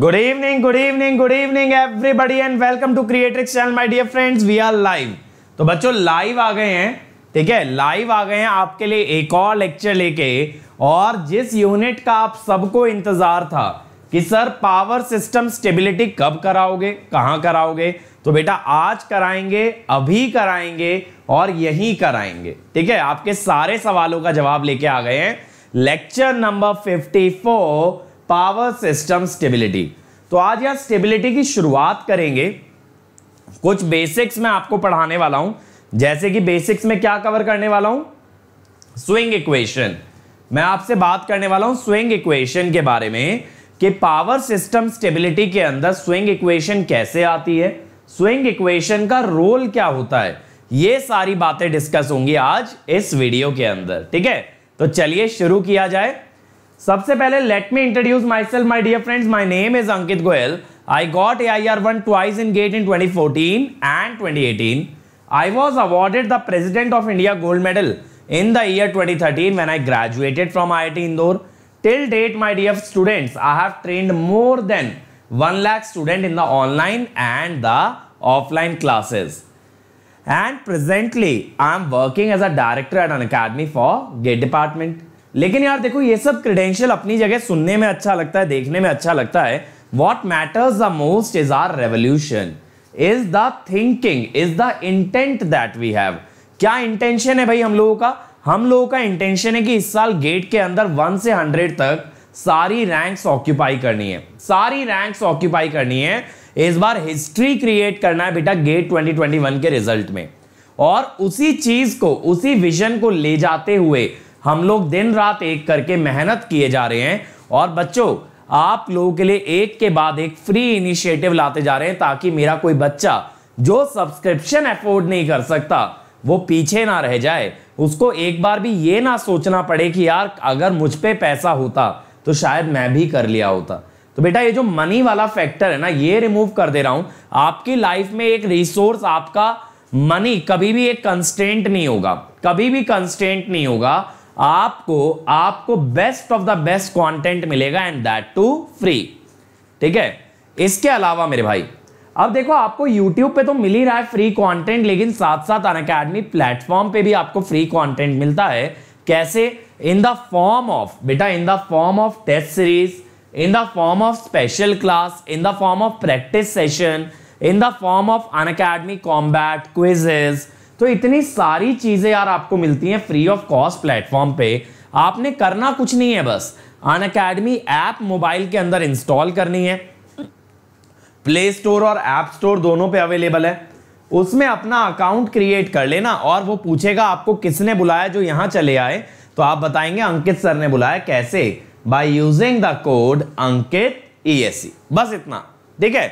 Good evening good evening good evening everybody and welcome to Creatrix channel my dear friends we are live तो बच्चों live आ गए हैं ठीक है live आ गए हैं आपके लिए एक और लेक्चर लेके और जिस यूनिट का आप सबको इंतजार था कि सर पावर सिस्टम स्टेबिलिटी कब कराओगे कहाँ कराओगे तो बेटा आज कराएंगे अभी कराएंगे और यही कराएंगे ठीक है आपके सारे सवालों का जवाब लेके आ गए हैं lecture number fifty power system stability तो आज यहां स्टेबिलिटी की शुरुआत करेंगे कुछ बेसिक्स मैं आपको पढ़ाने वाला हूं जैसे कि बेसिक्स में क्या कवर करने वाला हूं स्विंग इक्वेशन मैं आपसे बात करने वाला हूं स्विंग इक्वेशन के बारे में कि पावर सिस्टम स्टेबिलिटी के अंदर स्विंग इक्वेशन कैसे आती है स्विंग इक्वेशन का रोल क्या होता है ये सारी बातें डिस्कस होंगी आज इस वीडियो के अंदर ठीक है तो चलिए शुरू किया जाए सबसे पहले let me introduce myself my dear friends my name is Ankit Goyal I got A I R one twice 2014 and 2018. I was awarded the President of India gold medal in the year 2013 when I graduated from IIT Indore. Till date, my dear students, I have trained more than 1 lakh student in the online and the offline classes. And presently, I am working as a director at an academy for Gate Department. लेकिन यार देखो ये सब credential अपनी जगह सुनने में अच्छा लगता है देखने में अच्छा लगता है what matters the most is our revolution is the thinking is the intent that we have क्या इंटेंशन है भाई हम लोगों का हम लोगों का इंटेंशन है कि इस साल गेट के अंदर वन से हंड्रेड तक सारी रैंक्स ऑक्यूपाई करनी है सारी रैंक्स ऑक्यूपाई करनी है इस बार हिस्ट्री क्रिएट करना है बेटा गेट 2021 के रिजल्ट में और उसी चीज को उसी विजन को ले जाते हुए हम लोग दिन रात एक करके मेहनत किए जा रहे हैं और बच्चों आप लोगों के लिए एक के बाद एक फ्री इनिशिएटिव लाते जा रहे हैं ताकि मेरा कोई बच्चा जो सब्सक्रिप्शन अफोर्ड नहीं कर सकता वो पीछे ना रह जाए उसको एक बार भी ये ना सोचना पड़े कि यार अगर मुझ पर पैसा होता तो शायद मैं भी कर लिया होता तो बेटा ये जो मनी वाला फैक्टर है ना ये रिमूव कर दे रहा हूं आपकी लाइफ में एक रिसोर्स आपका मनी कभी भी एक कंस्टेंट नहीं होगा कभी भी कंस्टेंट नहीं होगा आपको आपको best of the best content मिलेगा एंड दैट टू फ्री ठीक है इसके अलावा मेरे भाई अब देखो आपको YouTube पे तो मिल ही रहा है फ्री कंटेंट लेकिन साथ साथ अन अकेडमी प्लेटफॉर्म पे भी आपको फ्री कंटेंट मिलता है कैसे इन द फॉर्म ऑफ बेटा in the form of test series in the form of special class in the form of practice session in the form of Unacademy combat quizzes तो इतनी सारी चीज़ें यार आपको मिलती हैं फ्री ऑफ कॉस्ट प्लेटफॉर्म पे आपने करना कुछ नहीं है बस अन अकेडमी ऐप मोबाइल के अंदर इंस्टॉल करनी है प्ले स्टोर और ऐप स्टोर दोनों पे अवेलेबल है उसमें अपना अकाउंट क्रिएट कर लेना और वो पूछेगा आपको किसने बुलाया जो यहां चले आए तो आप बताएंगे अंकित सर ने बुलाया कैसे by using the code Ankit E e e। बस इतना ठीक है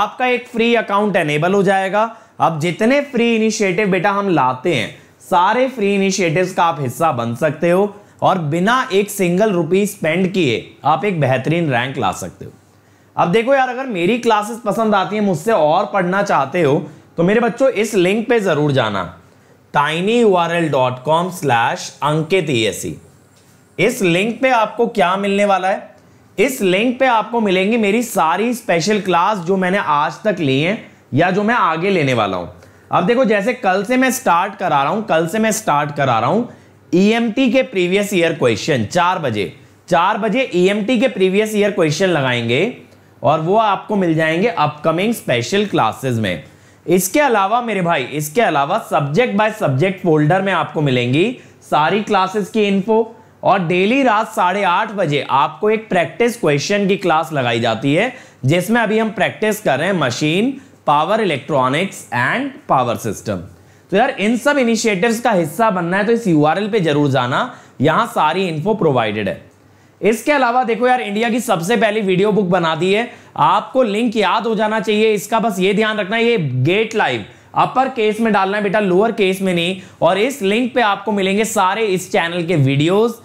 आपका एक फ्री अकाउंट एनेबल हो जाएगा अब जितने फ्री इनिशिएटिव बेटा हम लाते हैं सारे फ्री इनिशिएटिव्स का आप हिस्सा बन सकते हो और बिना एक सिंगल रुपी स्पेंड किए आप एक बेहतरीन रैंक ला सकते हो अब देखो यार अगर मेरी क्लासेस पसंद आती है मुझसे और पढ़ना चाहते हो तो मेरे बच्चों इस लिंक पे ज़रूर जाना tiny U R L dot com slash Ankit E S C इस लिंक पे आपको क्या मिलने वाला है इस लिंक पे आपको मिलेंगी मेरी सारी स्पेशल क्लास जो मैंने आज तक ली है या जो मैं आगे लेने वाला हूं अब देखो जैसे कल से मैं स्टार्ट करा रहा हूं कल से मैं स्टार्ट करा रहा हूं ईएमटी e के प्रीवियस ईयर क्वेश्चन चार बजे चार बजे ईएमटी e के प्रीवियस ईयर क्वेश्चन लगाएंगे और वो आपको मिल जाएंगे अपकमिंग स्पेशल क्लासेस में इसके अलावा मेरे भाई इसके अलावा सब्जेक्ट बाय सब्जेक्ट फोल्डर में आपको मिलेंगी सारी क्लासेस की इन्फो और डेली रात साढ़े आठ बजे आपको एक प्रैक्टिस क्वेश्चन की क्लास लगाई जाती है जिसमें अभी हम प्रैक्टिस कर रहे हैं machine power electronics and power system तो यार इन सब इनिशिएटिव्स का हिस्सा बनना है तो इस यू पे जरूर जाना यहां सारी इन्फो प्रोवाइडेड है इसके अलावा देखो यार इंडिया की सबसे पहली वीडियो बुक बना दी है आपको लिंक याद हो जाना चाहिए इसका बस ये ध्यान रखना ये गेट लाइव अपर केस में डालना है बेटा लोअर केस में नहीं और इस लिंक पे आपको मिलेंगे सारे इस चैनल के videos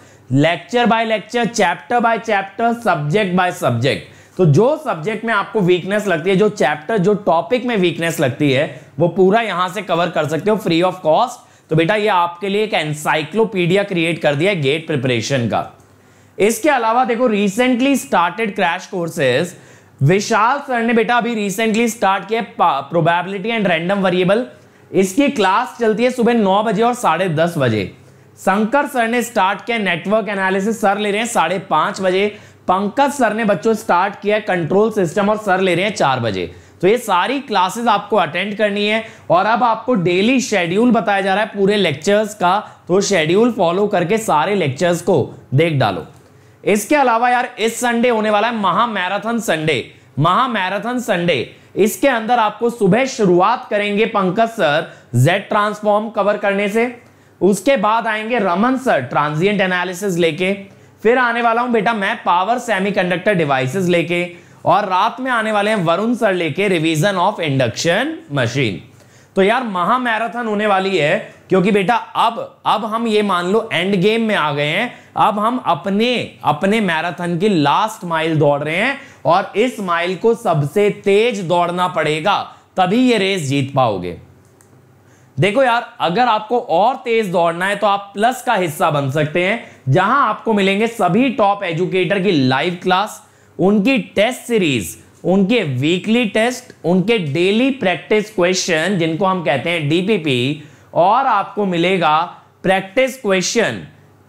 lecture by lecture chapter by chapter subject by subject तो जो सब्जेक्ट में आपको वीकनेस लगती है जो चैप्टर जो टॉपिक में वीकनेस लगती है वो पूरा यहां से कवर कर सकते हो फ्री ऑफ कॉस्ट तो बेटा ये आपके लिए एक एनसाइक्लोपीडिया क्रिएट कर दिया है गेट प्रिपरेशन का इसके अलावा देखो recently started crash courses Vishal sir ने बेटा अभी रिसेंटली स्टार्ट किया प्रोबेबिलिटी एंड रैंडम वेरिएबल इसकी क्लास चलती है सुबह नौ बजे और साढ़े दस बजे शंकर सर ने स्टार्ट किया नेटवर्क एनालिसिस सर ले रहे हैं साढ़े पांच बजे पंकज सर ने बच्चों स्टार्ट किया है कंट्रोल सिस्टम और सर ले रहे हैं चार बजे तो ये सारी क्लासेस आपको अटेंड करनी है और अब आपको डेली शेड्यूल बताया जा रहा है पूरे लेक्चर्स का तो शेड्यूल फॉलो करके सारे लेक्चर्स को देख डालो इसके अलावा यार इस संडे होने वाला है महामैराथन संडे महामैराथन संडे इसके अंदर आपको सुबह शुरुआत करेंगे Pankaj sir Z transform cover करने से उसके बाद आएंगे रमन सर ट्रांजिएंट एनालिसिस लेके फिर आने वाला हूं बेटा मैं पावर सेमीकंडक्टर डिवाइसेस लेके और रात में आने वाले हैं वरुण सर लेके रिवीजन ऑफ इंडक्शन मशीन तो यार महा मैराथन होने वाली है क्योंकि बेटा अब अब हम ये मान लो एंड गेम में आ गए हैं अब हम अपने अपने मैराथन की लास्ट माइल दौड़ रहे हैं और इस माइल को सबसे तेज दौड़ना पड़ेगा तभी ये रेस जीत पाओगे देखो यार अगर आपको और तेज दौड़ना है तो आप प्लस का हिस्सा बन सकते हैं जहां आपको मिलेंगे सभी टॉप एजुकेटर की लाइव क्लास उनकी टेस्ट सीरीज उनके वीकली टेस्ट उनके डेली प्रैक्टिस क्वेश्चन जिनको हम कहते हैं डीपीपी और आपको मिलेगा प्रैक्टिस क्वेश्चन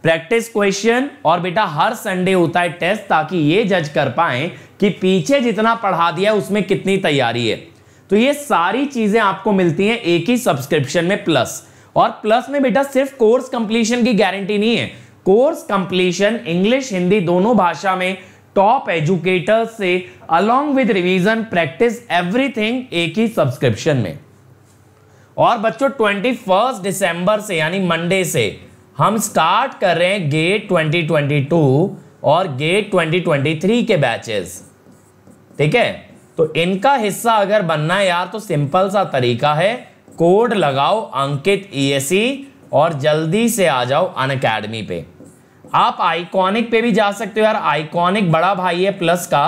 प्रैक्टिस क्वेश्चन और बेटा हर संडे होता है टेस्ट ताकि ये जज कर पाए कि पीछे जितना पढ़ा दिया उसमें कितनी तैयारी है तो ये सारी चीजें आपको मिलती हैं एक ही सब्सक्रिप्शन में प्लस और प्लस में बेटा सिर्फ कोर्स कंप्लीशन की गारंटी नहीं है कोर्स कंप्लीशन इंग्लिश हिंदी दोनों भाषा में टॉप एजुकेटर्स से along with revision practice everything एक ही सब्सक्रिप्शन में और बच्चों ट्वेंटी फर्स्ट दिसंबर से यानी मंडे से हम स्टार्ट कर रहे हैं गेट 2022 और गेट 2023 के बैचेस ठीक है तो इनका हिस्सा अगर बनना है यार तो सिंपल सा तरीका है कोड लगाओ अंकित ई e e और जल्दी से आ जाओ अन अकेडमी पे आप आइकॉनिक पे भी जा सकते हो यार आइकॉनिक बड़ा भाई है प्लस का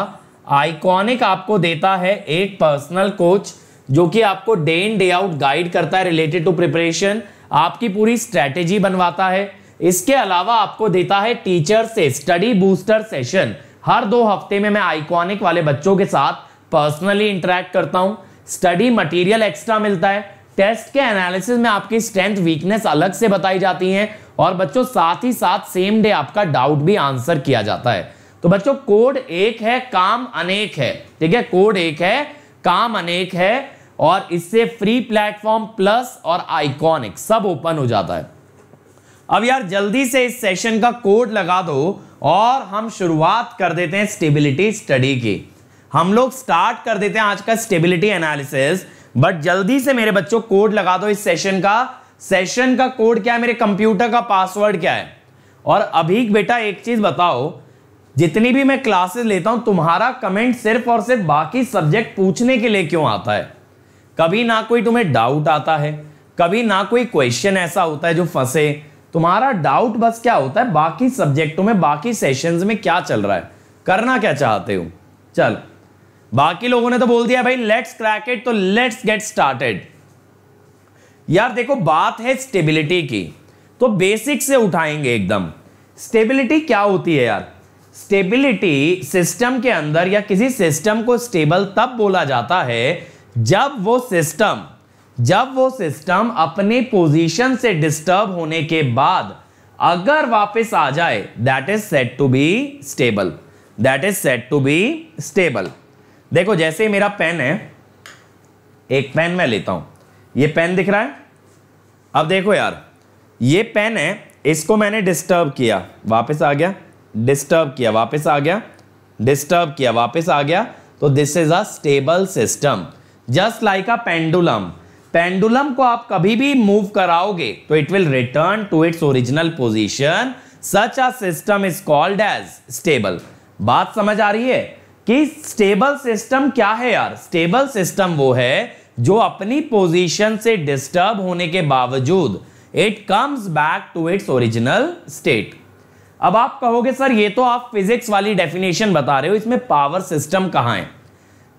आइकॉनिक आपको देता है एक पर्सनल कोच जो कि आपको day in day out guide करता है रिलेटेड टू प्रिपरेशन आपकी पूरी स्ट्रेटेजी बनवाता है इसके अलावा आपको देता है टीचर से स्टडी बूस्टर सेशन हर दो हफ्ते में मैं आइकॉनिक वाले बच्चों के साथ पर्सनली इंटरेक्ट करता हूँ स्टडी मटेरियल एक्स्ट्रा मिलता है टेस्ट के एनालिसिस में आपकी स्ट्रेंथ वीकनेस अलग से बताई जाती है और बच्चों साथ ही साथ सेम डे आपका डाउट भी आंसर किया जाता है तो बच्चों कोड एक है काम अनेक है ठीक है कोड एक है काम अनेक है और इससे फ्री प्लेटफॉर्म प्लस और आइकॉनिक सब ओपन हो जाता है अब यार जल्दी से इस सेशन का कोड लगा दो और हम शुरुआत कर देते हैं स्टेबिलिटी स्टडी की हम लोग स्टार्ट कर देते हैं आज का स्टेबिलिटी एनालिसिस बट जल्दी से मेरे बच्चों कोड लगा दो इस सेशन का सेशन का कोड क्या है मेरे कंप्यूटर का पासवर्ड क्या है और अभी बेटा एक चीज बताओ जितनी भी मैं क्लासेस लेता हूं तुम्हारा कमेंट सिर्फ और सिर्फ बाकी सब्जेक्ट पूछने के लिए क्यों आता है कभी ना कोई तुम्हें डाउट आता है कभी ना कोई क्वेश्चन ऐसा होता है जो फंसे तुम्हारा डाउट बस क्या होता है बाकी सब्जेक्टों में बाकी सेशंस में क्या चल रहा है करना क्या चाहते हो चल बाकी लोगों ने तो बोल दिया भाई लेट्स क्रैक इट तो लेट्स गेट स्टार्टेड यार देखो बात है स्टेबिलिटी की तो बेसिक से उठाएंगे एकदम स्टेबिलिटी क्या होती है यार स्टेबिलिटी सिस्टम के अंदर या किसी सिस्टम को स्टेबल तब बोला जाता है जब वो सिस्टम जब वो सिस्टम अपने पोजीशन से डिस्टर्ब होने के बाद अगर वापस आ जाए that is set to be stable that is set to be stable देखो जैसे ही मेरा पेन है एक पेन मैं लेता हूं ये पेन दिख रहा है अब देखो यार ये पेन है इसको मैंने डिस्टर्ब किया वापस आ गया डिस्टर्ब किया वापस आ गया डिस्टर्ब किया वापस आ गया तो this is a stable system just like a pendulum pendulum को आप कभी भी मूव कराओगे तो it will return to its original position such a system is called as stable बात समझ आ रही है कि स्टेबल सिस्टम क्या है यार स्टेबल सिस्टम वो है जो अपनी पोजीशन से डिस्टर्ब होने के बावजूद it comes back to its original state अब आप कहोगे सर ये तो आप फिजिक्स वाली डेफिनेशन बता रहे हो इसमें पावर सिस्टम कहाँ है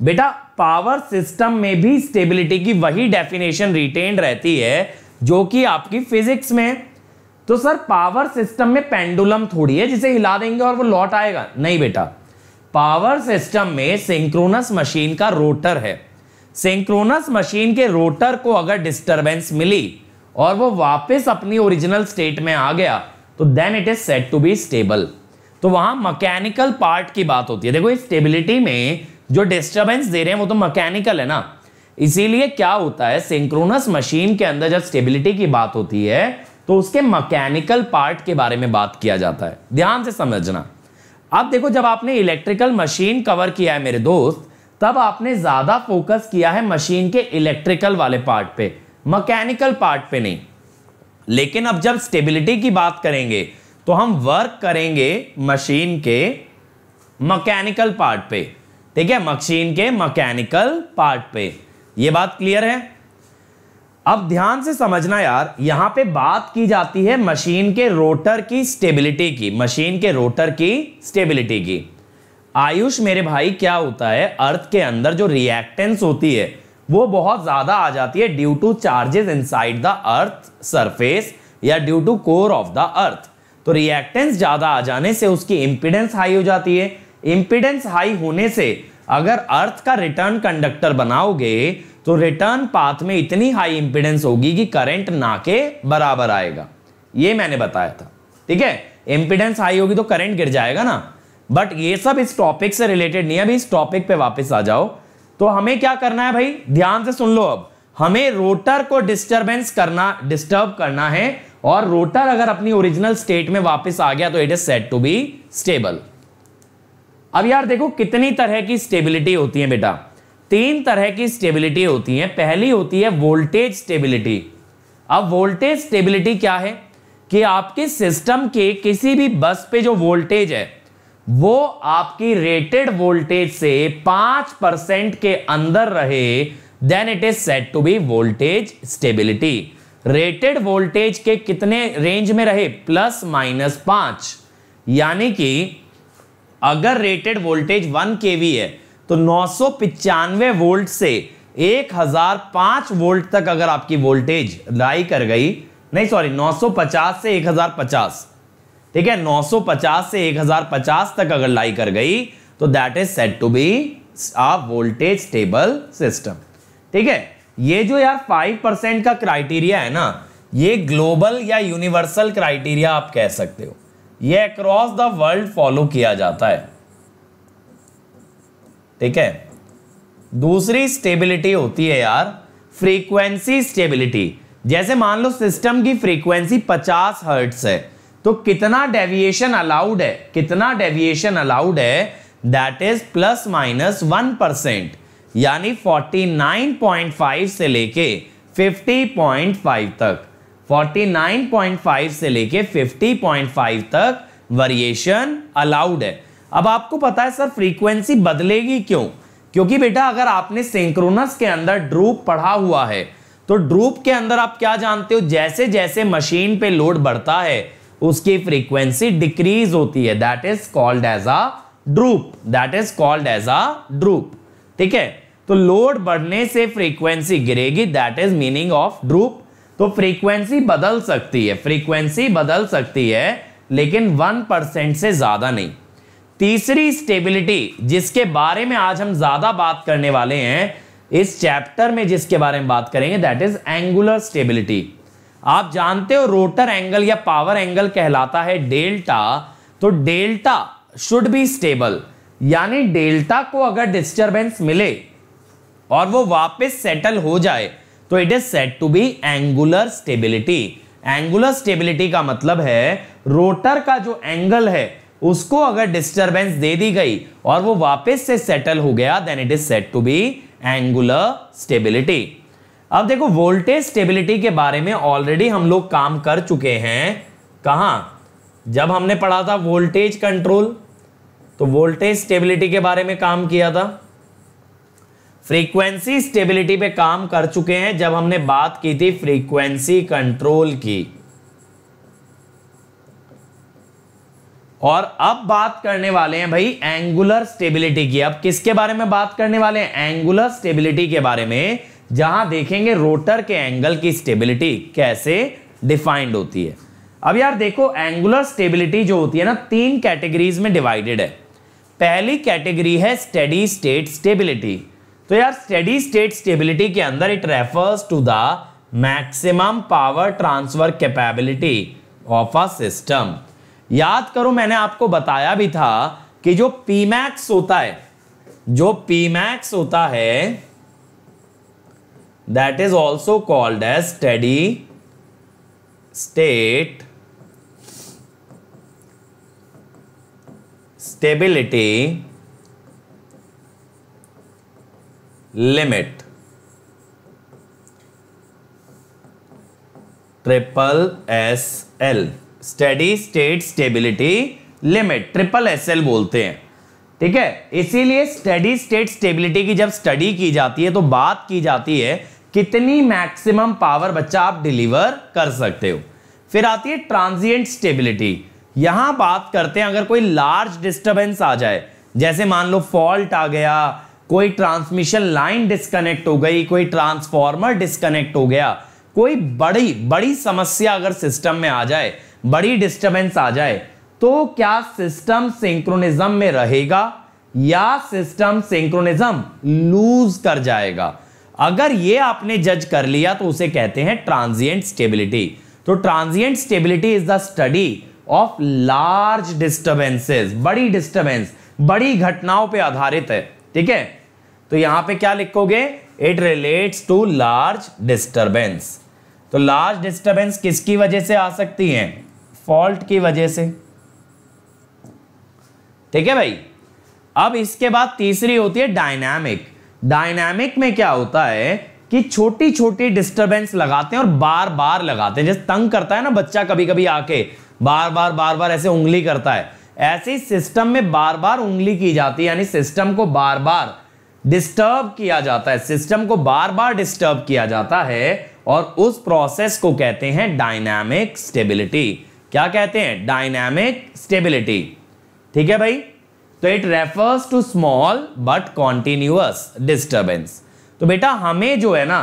बेटा पावर सिस्टम में भी स्टेबिलिटी की वही डेफिनेशन रिटेन रहती है जो कि आपकी फिजिक्स में तो सर पावर सिस्टम में पेंडुलम थोड़ी है जिसे हिला देंगे और वो लौट आएगा नहीं बेटा पावर सिस्टम में सिंक्रोनस मशीन का रोटर है सिंक्रोनस मशीन के रोटर को अगर डिस्टरबेंस मिली और वो वापस अपनी ओरिजिनल स्टेट में आ गया तो then it is set to be stable तो वहां मैकेनिकल पार्ट की बात होती है देखो इस स्टेबिलिटी में जो डिस्टरबेंस दे रहे हैं वो तो मैकेनिकल है ना इसीलिए क्या होता है सिंक्रोनस मशीन के अंदर जब स्टेबिलिटी की बात होती है तो उसके मैकेनिकल पार्ट के बारे में बात किया जाता है ध्यान से समझना आप देखो जब आपने इलेक्ट्रिकल मशीन कवर किया है मेरे दोस्त तब आपने ज़्यादा फोकस किया है मशीन के इलेक्ट्रिकल वाले पार्ट पे मैकेनिकल पार्ट पे नहीं लेकिन अब जब स्टेबिलिटी की बात करेंगे तो हम वर्क करेंगे मशीन के मैकेनिकल पार्ट पे ठीक है मशीन के मैकेनिकल पार्ट पे ये बात क्लियर है अब ध्यान से समझना यार यहां पे बात की जाती है मशीन के रोटर की स्टेबिलिटी की मशीन के रोटर की स्टेबिलिटी की आयुष मेरे भाई क्या होता है अर्थ के अंदर जो रिएक्टेंस होती है वो बहुत ज्यादा आ जाती है due to charges inside the earth surface या due to core of the earth तो रिएक्टेंस ज्यादा आ जाने से उसकी इंपिडेंस हाई हो जाती है इंपिडेंस हाई होने से अगर अर्थ का रिटर्न कंडक्टर बनाओगे तो रिटर्न पाथ में इतनी हाई इंपिडेंस होगी कि करंट ना के बराबर आएगा ये मैंने बताया था ठीक है इंपिडेंस हाई होगी तो करंट गिर जाएगा ना बट ये सब इस टॉपिक से रिलेटेड नहीं है अभी इस टॉपिक पे वापस आ जाओ तो हमें क्या करना है भाई ध्यान से सुन लो अब हमें रोटर को डिस्टर्बेंस करना डिस्टर्ब करना है और रोटर अगर अपनी ओरिजिनल स्टेट में वापस आ गया तो it is set to be stable अब यार देखो कितनी तरह की स्टेबिलिटी होती है बेटा तीन तरह की स्टेबिलिटी होती है पहली होती है वोल्टेज स्टेबिलिटी अब वोल्टेज स्टेबिलिटी क्या है कि आपके सिस्टम के किसी भी बस पे जो वोल्टेज है वो आपकी रेटेड वोल्टेज से पांच परसेंट के अंदर रहे then it is set to be voltage stability rated voltage के कितने रेंज में रहे प्लस माइनस पांच यानी कि अगर रेटेड वोल्टेज वन के है तो नौ वोल्ट से 1005 वोल्ट तक अगर आपकी वोल्टेज लाई कर गई नहीं सॉरी 950 से 1050 ठीक है 950 से 1050 तक अगर लाई कर गई तो that is set to be a voltage stable system ठीक है ये जो यार 5 परसेंट का क्राइटेरिया है ना ये ग्लोबल या यूनिवर्सल क्राइटेरिया आप कह सकते हो ये अक्रॉस द वर्ल्ड फॉलो किया जाता है ठीक है दूसरी स्टेबिलिटी होती है यार फ्रीक्वेंसी स्टेबिलिटी जैसे मान लो सिस्टम की फ्रीक्वेंसी 50 हर्ट्स है तो कितना डेविएशन अलाउड है कितना डेविएशन अलाउड है that is plus minus one percent यानी 49.5 से लेके 50.5 तक 49.5 से लेके 50.5 तक वेरिएशन अलाउड है अब आपको पता है सर फ्रीक्वेंसी बदलेगी क्यों क्योंकि बेटा अगर आपने सिंक्रोनस के अंदर ड्रूप पढ़ा हुआ है तो ड्रूप के अंदर आप क्या जानते हो जैसे जैसे मशीन पे लोड बढ़ता है उसकी फ्रीक्वेंसी डिक्रीज होती है that is called as a droop that is called as a droop ठीक है तो लोड बढ़ने से फ्रीक्वेंसी गिरेगी that is meaning of droop तो फ्रीक्वेंसी बदल सकती है फ्रीक्वेंसी बदल सकती है लेकिन वन परसेंट से ज्यादा नहीं तीसरी स्टेबिलिटी जिसके बारे में आज हम ज्यादा बात करने वाले हैं इस चैप्टर में जिसके बारे में बात करेंगे दैट इज एंगुलर स्टेबिलिटी आप जानते हो रोटर एंगल या पावर एंगल कहलाता है डेल्टा तो डेल्टा शुड बी स्टेबल यानी डेल्टा को अगर डिस्टरबेंस मिले और वो वापस सेटल हो जाए तो it is set to be angular stability angular stability का मतलब है रोटर का जो एंगल है उसको अगर डिस्टरबेंस दे दी गई और वो वापस से सेटल हो गया then it is set to be angular stability अब देखो वोल्टेज स्टेबिलिटी के बारे में ऑलरेडी हम लोग काम कर चुके हैं कहा जब हमने पढ़ा था वोल्टेज कंट्रोल तो वोल्टेज स्टेबिलिटी के बारे में काम किया था फ्रीक्वेंसी स्टेबिलिटी पे काम कर चुके हैं जब हमने बात की थी फ्रीक्वेंसी कंट्रोल की और अब बात करने वाले हैं भाई एंगुलर स्टेबिलिटी की अब किसके बारे में बात करने वाले हैं एंगुलर स्टेबिलिटी के बारे में जहां देखेंगे रोटर के एंगल की स्टेबिलिटी कैसे डिफाइंड होती है अब यार देखो एंगुलर स्टेबिलिटी जो होती है ना तीन कैटेगरीज में डिवाइडेड है पहली कैटेगरी है स्टेडी स्टेट स्टेबिलिटी तो यार स्टेडी स्टेट स्टेबिलिटी के अंदर it refers to the maximum power transfer capability of a system याद करो मैंने आपको बताया भी था कि जो पीमैक्स होता है जो पीमैक्स होता है that is also called as steady state stability limit triple S L steady state stability limit triple S L बोलते हैं ठीक है इसीलिए स्टडी स्टेट स्टेबिलिटी की जब स्टडी की जाती है तो बात की जाती है कितनी मैक्सिमम पावर बच्चा आप डिलीवर कर सकते हो फिर आती है ट्रांजिएंट स्टेबिलिटी यहां बात करते हैं अगर कोई लार्ज डिस्टर्बेंस आ जाए जैसे मान लो फॉल्ट आ गया कोई ट्रांसमिशन लाइन डिस्कनेक्ट हो गई कोई ट्रांसफॉर्मर डिस्कनेक्ट हो गया कोई बड़ी बड़ी समस्या अगर सिस्टम में आ जाए बड़ी डिस्टर्बेंस आ जाए तो क्या सिस्टम सिंक्रोनिज्म में रहेगा या सिस्टम सिंक्रोनिज्म लूज कर जाएगा अगर ये आपने जज कर लिया तो उसे कहते हैं ट्रांजिएंट स्टेबिलिटी तो transient stability is the study of large disturbances बड़ी डिस्टर्बेंस बड़ी घटनाओं पे आधारित है ठीक है तो यहां पे क्या लिखोगे it relates to large disturbance तो लार्ज डिस्टर्बेंस किसकी वजह से आ सकती है फॉल्ट की वजह से ठीक है भाई अब इसके बाद तीसरी होती है डायनामिक डायनामिक में क्या होता है कि छोटी छोटी डिस्टरबेंस लगाते हैं और बार बार लगाते हैं जैसे तंग करता है ना बच्चा कभी कभी आके बार बार बार बार ऐसे उंगली करता है ऐसे सिस्टम में बार बार उंगली की जाती है यानी सिस्टम को बार बार डिस्टर्ब किया जाता है सिस्टम को बार बार डिस्टर्ब किया जाता है और उस प्रोसेस को कहते हैं डायनामिक स्टेबिलिटी क्या कहते हैं डायनामिक स्टेबिलिटी ठीक है भाई तो it refers to small but continuous disturbance तो बेटा हमें जो है ना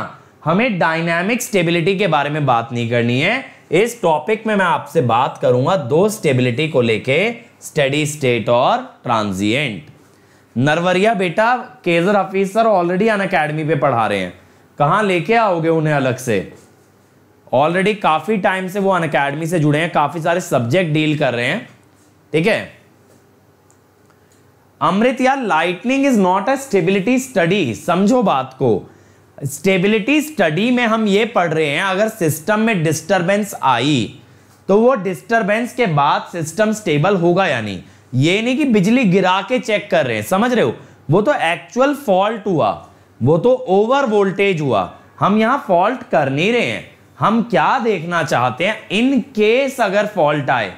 हमें डायनामिक स्टेबिलिटी के बारे में बात नहीं करनी है इस टॉपिक में मैं आपसे बात करूंगा दो स्टेबिलिटी को लेके स्टडी स्टेट और ट्रांजिएंट नरवरिया बेटा केजर Hafeez sir already Unacademy पे पढ़ा रहे हैं कहा लेके आओगे उन्हें अलग से ऑलरेडी काफ़ी टाइम से वो अन अकेडमी से जुड़े हैं काफ़ी सारे सब्जेक्ट डील कर रहे हैं ठीक है अमृत या lightning is not a stability study समझो बात को स्टेबिलिटी स्टडी में हम ये पढ़ रहे हैं अगर सिस्टम में डिस्टरबेंस आई तो वो डिस्टरबेंस के बाद सिस्टम स्टेबल होगा या नहीं ये नहीं कि बिजली गिरा के चेक कर रहे हैं समझ रहे हो वो तो एक्चुअल फॉल्ट हुआ वो तो ओवर वोल्टेज हुआ हम यहां फॉल्ट कर नहीं रहे हैं हम क्या देखना चाहते हैं इन केस अगर फॉल्ट आए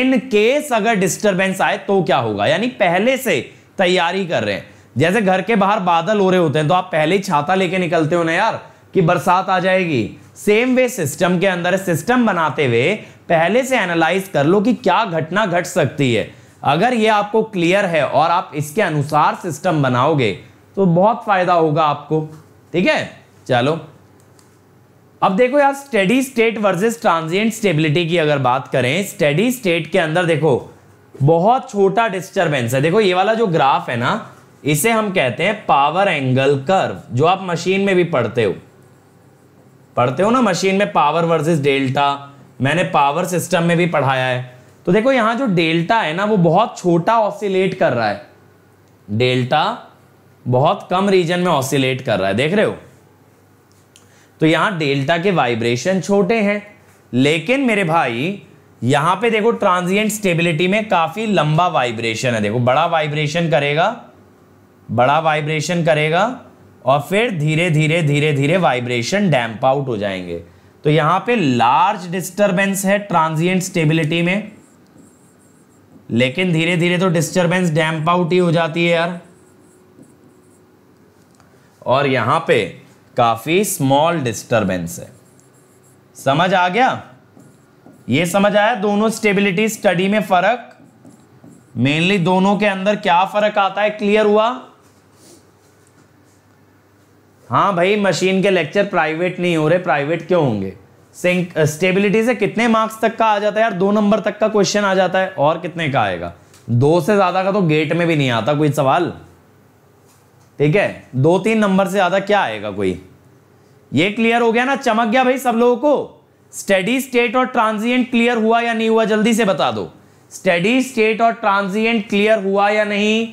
इन केस अगर डिस्टरबेंस आए तो क्या होगा यानी पहले से तैयारी कर रहे हैं जैसे घर के बाहर बादल हो रहे होते हैं तो आप पहले ही छाता लेके निकलते हो ना यार कि बरसात आ जाएगी सेम वे सिस्टम के अंदर सिस्टम बनाते हुए पहले से एनालाइज कर लो कि क्या घटना घट सकती है अगर ये आपको क्लियर है और आप इसके अनुसार सिस्टम बनाओगे तो बहुत फायदा होगा आपको ठीक है चलो अब देखो यार steady state versus transient stability की अगर बात करें स्टेडी स्टेट के अंदर देखो बहुत छोटा डिस्टरबेंस है देखो ये वाला जो ग्राफ है ना इसे हम कहते हैं पावर एंगल कर्व जो आप मशीन में भी पढ़ते हो पढ़ते हो ना मशीन में पावर वर्सेस डेल्टा मैंने पावर सिस्टम में भी पढ़ाया है तो देखो यहाँ जो डेल्टा है ना वो बहुत छोटा ऑसिलेट कर रहा है डेल्टा बहुत कम रीजन में ऑसिलेट कर रहा है देख रहे हो तो यहां डेल्टा के वाइब्रेशन छोटे हैं लेकिन मेरे भाई यहां पे देखो ट्रांजिएंट स्टेबिलिटी में काफ़ी लंबा वाइब्रेशन है देखो बड़ा वाइब्रेशन करेगा बड़ा वाइब्रेशन करेगा और फिर धीरे धीरे धीरे धीरे वाइब्रेशन डैम्प आउट हो जाएंगे तो यहां पे लार्ज डिस्टरबेंस है ट्रांजिएंट स्टेबिलिटी में लेकिन धीरे धीरे तो डिस्टरबेंस डैम्प आउट ही हो जाती है यार और यहां पर काफ़ी स्मॉल डिस्टरबेंस है समझ आ गया ये समझ आया दोनों स्टेबिलिटी स्टडी में फ़र्क मेनली दोनों के अंदर क्या फ़र्क आता है क्लियर हुआ हाँ भाई मशीन के लेक्चर प्राइवेट नहीं हो रहे प्राइवेट क्यों होंगे स्टेबिलिटी से कितने मार्क्स तक का आ जाता है यार दो नंबर तक का क्वेश्चन आ जाता है और कितने का आएगा दो से ज़्यादा का तो गेट में भी नहीं आता कोई सवाल ठीक है दो तीन नंबर से ज़्यादा क्या आएगा कोई ये क्लियर हो गया ना चमक गया भाई सब लोगों को स्टडी स्टेट और ट्रांजिएंट क्लियर हुआ या नहीं हुआ जल्दी से बता दो स्टडी स्टेट और ट्रांजिएंट क्लियर हुआ या नहीं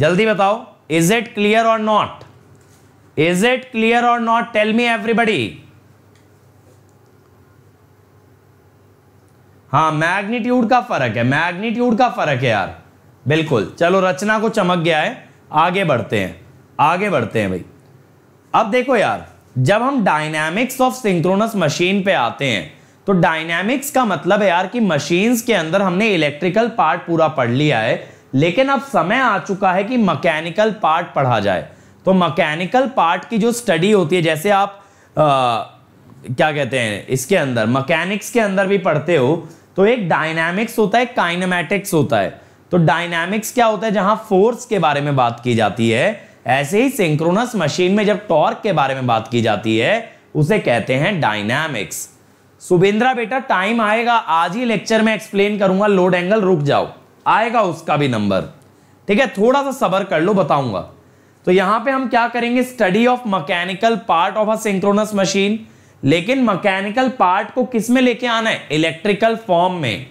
जल्दी बताओ is it clear or not is it clear or not tell me everybody हाँ मैग्नीट्यूड का फर्क है मैग्नीट्यूड का फर्क है यार बिल्कुल चलो रचना को चमक गया है आगे बढ़ते हैं आगे बढ़ते हैं भाई अब देखो यार जब हम डायनामिक्स ऑफ सिंक्रोनस मशीन पे आते हैं तो डायनामिक्स का मतलब है यार कि मशीन्स के अंदर हमने इलेक्ट्रिकल पार्ट पूरा पढ़ लिया है लेकिन अब समय आ चुका है कि मकैनिकल पार्ट पढ़ा जाए तो मकैनिकल पार्ट की जो स्टडी होती है जैसे आप आ, क्या कहते हैं इसके अंदर मकैनिक्स के अंदर भी पढ़ते हो तो एक डायनामिक्स होता है काइनेमैटिक्स होता है तो डायनामिक्स क्या होता है जहां फोर्स के बारे में बात की जाती है ऐसे ही सिंक्रोनस मशीन में जब टॉर्क के बारे में बात की जाती है उसे कहते हैं डायनामिक्स सुबेंद्रा बेटा टाइम आएगा आज ही लेक्चर में एक्सप्लेन करूंगा लोड एंगल रुक जाओ आएगा उसका भी नंबर ठीक है थोड़ा सा सबर कर लो बताऊंगा तो यहां पे हम क्या करेंगे study of mechanical part of a synchronous machine लेकिन मैकेनिकल पार्ट को किस में लेके आना है इलेक्ट्रिकल फॉर्म में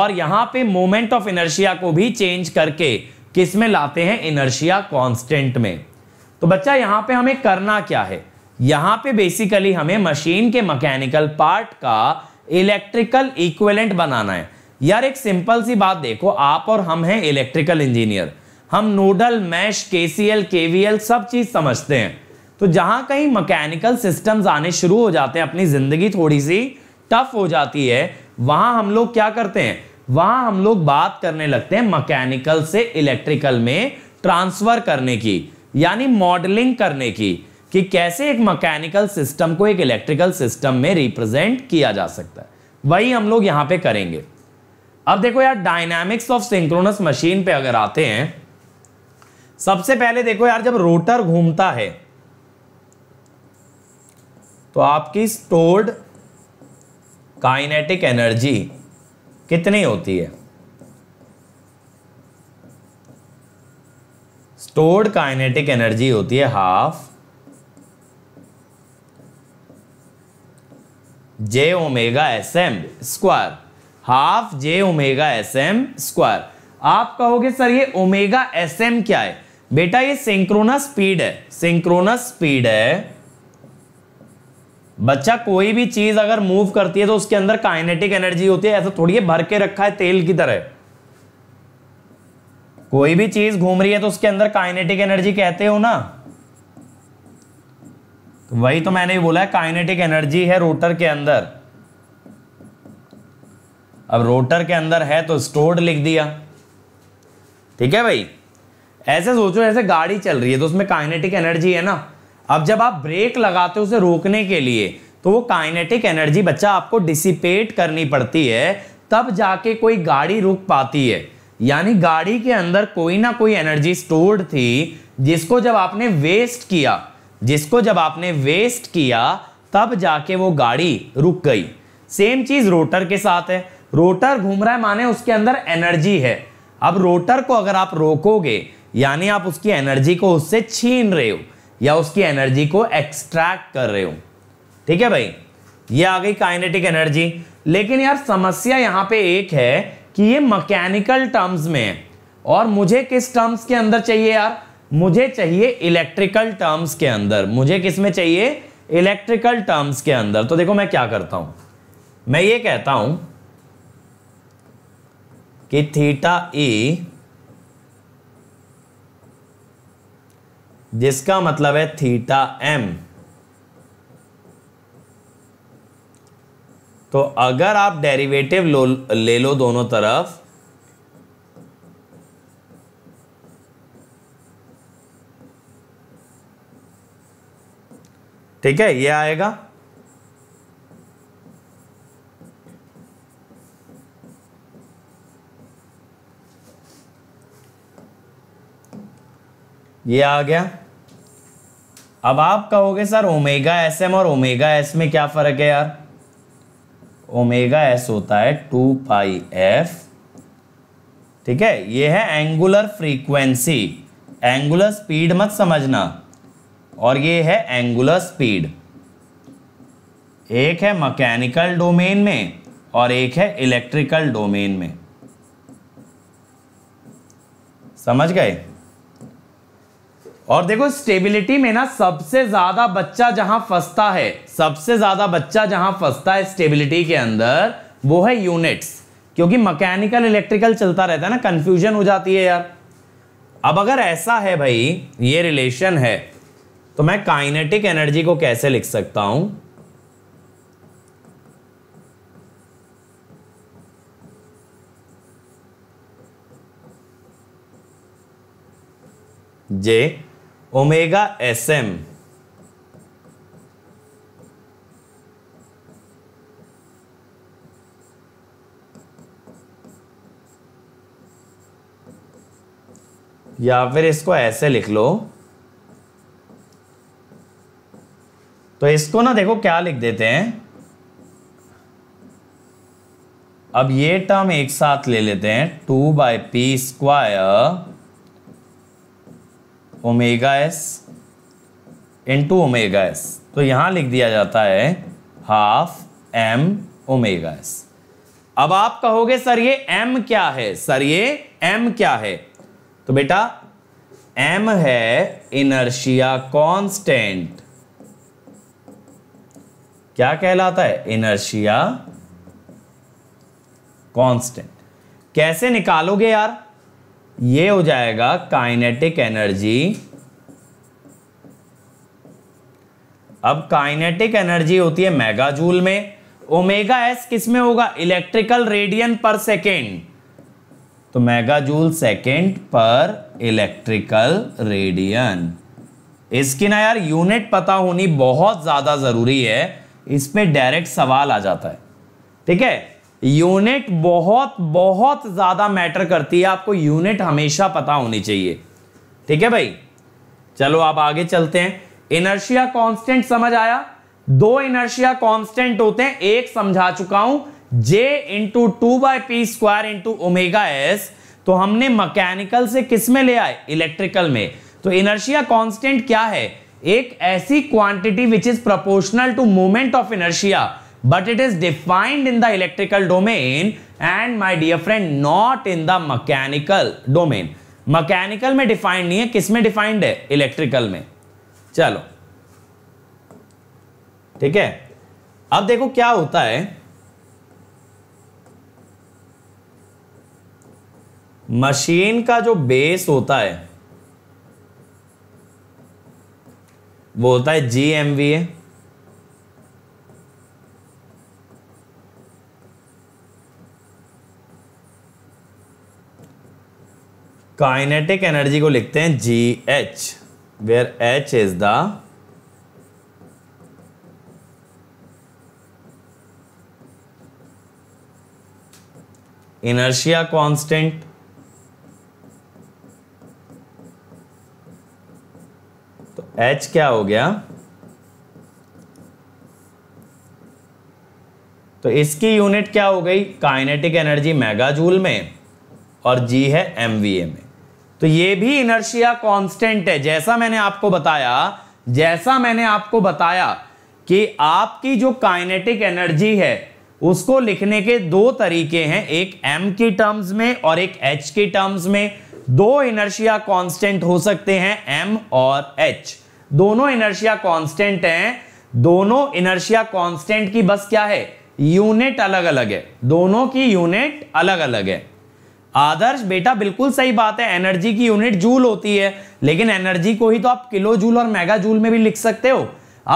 और यहां पे मोमेंट ऑफ इनर्शिया को भी चेंज करके किस में लाते हैं इनर्शिया कांस्टेंट में तो बच्चा यहाँ पे हमें करना क्या है यहाँ पे बेसिकली हमें मशीन के मैकेनिकल पार्ट का इलेक्ट्रिकल इक्वेलेंट बनाना है यार एक सिंपल सी बात देखो आप और हम हैं इलेक्ट्रिकल इंजीनियर हम नोडल मैश के केवीएल सब चीज समझते हैं तो जहां कहीं मैकेनिकल सिस्टम्स आने शुरू हो जाते हैं अपनी जिंदगी थोड़ी सी टफ हो जाती है वहां हम लोग क्या करते हैं वहां हम लोग बात करने लगते हैं मैकेनिकल से इलेक्ट्रिकल में ट्रांसफर करने की यानी मॉडलिंग करने की कि कैसे एक मैकेनिकल सिस्टम को एक इलेक्ट्रिकल सिस्टम में रिप्रेजेंट किया जा सकता है वही हम लोग यहां पे करेंगे अब देखो यार डायनामिक्स ऑफ सिंक्रोनस मशीन पे अगर आते हैं सबसे पहले देखो यार जब रोटर घूमता है तो आपकी स्टोर्ड काइनेटिक एनर्जी कितनी होती है स्टोर्ड काइनेटिक एनर्जी होती है half J omega S M square half J omega S M square आप कहोगे सर ये ओमेगा एस एम क्या है बेटा ये सिंक्रोनस स्पीड है सिंक्रोनस स्पीड है बच्चा कोई भी चीज अगर मूव करती है तो उसके अंदर काइनेटिक एनर्जी होती है ऐसा थोड़ी है भर के रखा है तेल की तरह कोई भी चीज घूम रही है तो उसके अंदर काइनेटिक एनर्जी कहते हो ना तो वही तो मैंने बोला है काइनेटिक एनर्जी है रोटर के अंदर अब रोटर के अंदर है तो स्टोर्ड लिख दिया ठीक है भाई ऐसे सोचो ऐसे गाड़ी चल रही है तो उसमें काइनेटिक एनर्जी है ना अब जब आप ब्रेक लगाते हो उसे रोकने के लिए तो वो काइनेटिक एनर्जी बच्चा आपको डिसिपेट करनी पड़ती है तब जाके कोई गाड़ी रुक पाती है यानी गाड़ी के अंदर कोई ना कोई एनर्जी स्टोर्ड थी जिसको जब आपने वेस्ट किया जिसको जब आपने वेस्ट किया तब जाके वो गाड़ी रुक गई सेम चीज़ रोटर के साथ है रोटर घूम रहा है माने उसके अंदर एनर्जी है अब रोटर को अगर आप रोकोगे यानी आप उसकी एनर्जी को उससे छीन रहे हो या उसकी एनर्जी को एक्सट्रैक्ट कर रहे हो ठीक है भाई ये आ गई काइनेटिक एनर्जी लेकिन यार समस्या यहां पे एक है कि ये मैकेनिकल टर्म्स में है और मुझे किस टर्म्स के अंदर चाहिए यार मुझे चाहिए इलेक्ट्रिकल टर्म्स के अंदर मुझे किस में चाहिए इलेक्ट्रिकल टर्म्स के अंदर तो देखो मैं क्या करता हूं मैं ये कहता हूं कि थीटा ई जिसका मतलब है थीटा एम तो अगर आप डेरिवेटिव ले लो दोनों तरफ ठीक है ये आएगा ये आ गया अब आप कहोगे सर ओमेगा एस एम और ओमेगा एस में क्या फ़र्क है यार ओमेगा एस होता है टू पाई एफ ठीक है ये है एंगुलर फ्रीक्वेंसी एंगुलर स्पीड मत समझना और ये है एंगुलर स्पीड एक है मैकेनिकल डोमेन में और एक है इलेक्ट्रिकल डोमेन में समझ गए और देखो स्टेबिलिटी में ना सबसे ज्यादा बच्चा जहां फंसता है सबसे ज्यादा बच्चा जहां फंसता है स्टेबिलिटी के अंदर वो है यूनिट्स क्योंकि मैकेनिकल इलेक्ट्रिकल चलता रहता है ना कंफ्यूजन हो जाती है यार अब अगर ऐसा है भाई ये रिलेशन है तो मैं काइनेटिक एनर्जी को कैसे लिख सकता हूं जे ओमेगा एस एम या फिर इसको ऐसे लिख लो तो इसको ना देखो क्या लिख देते हैं अब ये टर्म एक साथ ले लेते हैं two by P square omega S into omega S तो यहाँ लिख दिया जाता है हाफ एम ओमेगा एस अब आप कहोगे सर ये एम क्या है सर ये एम क्या है तो बेटा एम है इनर्शिया कांस्टेंट क्या कहलाता है इनर्शिया कांस्टेंट कैसे निकालोगे यार ये हो जाएगा काइनेटिक एनर्जी अब काइनेटिक एनर्जी होती है मेगा जूल में ओमेगा एस किस में होगा इलेक्ट्रिकल रेडियन पर सेकेंड तो मेगा जूल सेकेंड पर इलेक्ट्रिकल रेडियन इसकी ना यार यूनिट पता होनी बहुत ज़्यादा ज़रूरी है इसमें डायरेक्ट सवाल आ जाता है ठीक है यूनिट बहुत बहुत ज़्यादा मैटर करती है आपको यूनिट हमेशा पता होनी चाहिए ठीक है भाई चलो आप आगे चलते हैं इनर्शिया कांस्टेंट समझ आया दो इनर्शिया कांस्टेंट होते हैं एक समझा चुका हूं J into two by P square into omega S तो हमने मैकेनिकल से किस में ले आए इलेक्ट्रिकल में तो इनर्शिया कांस्टेंट क्या है एक ऐसी quantity which is proportional to moment of inertia but it is defined in the electrical domain and my dear friend not in the mechanical domain mechanical में डिफाइंड नहीं है किस में डिफाइंड है इलेक्ट्रिकल में चलो ठीक है अब देखो क्या होता है मशीन का जो बेस होता है वो होता है G M V A kinetic energy को लिखते हैं G H where H is the inertia constant तो एच क्या हो गया तो इसकी यूनिट क्या हो गई काइनेटिक एनर्जी मेगा जूल में और जी है एमवीए में तो ये भी इनर्शिया कांस्टेंट है जैसा मैंने आपको बताया जैसा मैंने आपको बताया कि आपकी जो काइनेटिक एनर्जी है उसको लिखने के दो तरीके हैं एक एम की टर्म्स में और एक एच की टर्म्स में दो इनर्शिया कांस्टेंट हो सकते हैं एम और एच दोनों इनर्शिया कांस्टेंट हैं दोनों इनर्शिया कांस्टेंट की बस क्या है यूनिट अलग अलग है दोनों की यूनिट अलग अलग है आदर्श बेटा बिल्कुल सही बात है एनर्जी की यूनिट जूल होती है लेकिन एनर्जी को ही तो आप किलो जूल और मेगा जूल में भी लिख सकते हो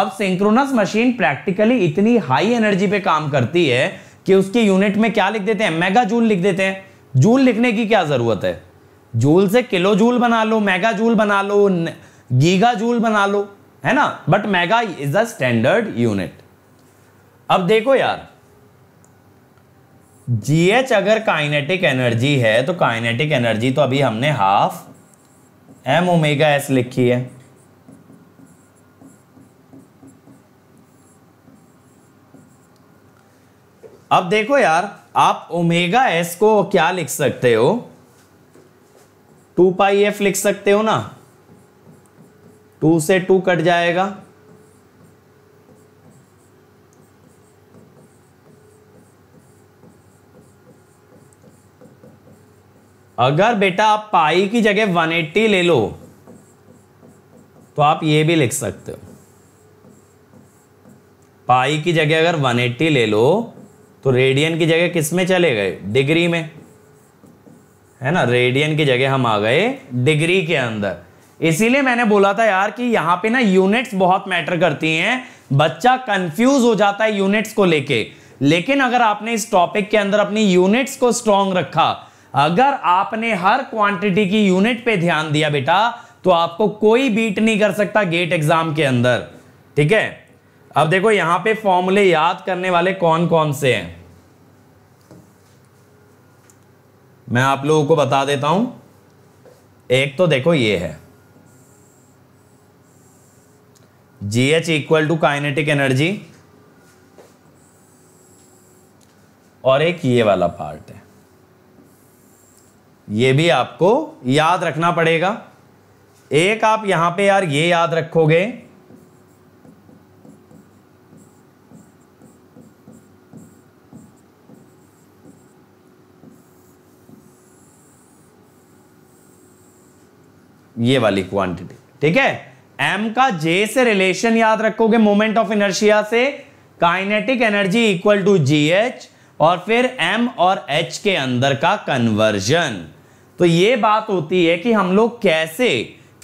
अब सिंक्रोनस मशीन प्रैक्टिकली इतनी हाई एनर्जी पे काम करती है कि उसकी यूनिट में क्या लिख देते हैं मेगा जूल लिख देते हैं जूल लिखने की क्या जरूरत है जूल से किलो जूल बना लो मेगा जूल बना लो गीगा जूल बना लो है ना but mega is a standard unit अब देखो यार जीएच अगर काइनेटिक एनर्जी है तो काइनेटिक एनर्जी तो अभी हमने हाफ एम ओमेगा एस लिखी है अब देखो यार आप ओमेगा एस को क्या लिख सकते हो टू पाई एफ लिख सकते हो ना टू से टू कट जाएगा अगर बेटा आप पाई की जगह 180 ले लो तो आप ये भी लिख सकते हो पाई की जगह अगर 180 ले लो तो रेडियन की जगह किस में चले गए डिग्री में है ना रेडियन की जगह हम आ गए डिग्री के अंदर इसीलिए मैंने बोला था यार कि यहां पे ना यूनिट्स बहुत मैटर करती हैं बच्चा कंफ्यूज हो जाता है यूनिट्स को लेके लेकिन अगर आपने इस टॉपिक के अंदर अपनी यूनिट्स को स्ट्रॉन्ग रखा अगर आपने हर क्वांटिटी की यूनिट पे ध्यान दिया बेटा तो आपको कोई बीट नहीं कर सकता गेट एग्जाम के अंदर ठीक है अब देखो यहां पे फॉर्मूले याद करने वाले कौन कौन से हैं मैं आप लोगों को बता देता हूं एक तो देखो ये है G H equal to kinetic energy और एक ये वाला पार्ट है ये भी आपको याद रखना पड़ेगा एक आप यहां पे यार ये याद रखोगे ये वाली क्वांटिटी ठीक है एम का जे से रिलेशन याद रखोगे मोमेंट ऑफ इनर्शिया से kinetic energy equal to G H और फिर एम और एच के अंदर का कन्वर्जन तो ये बात होती है कि हम लोग कैसे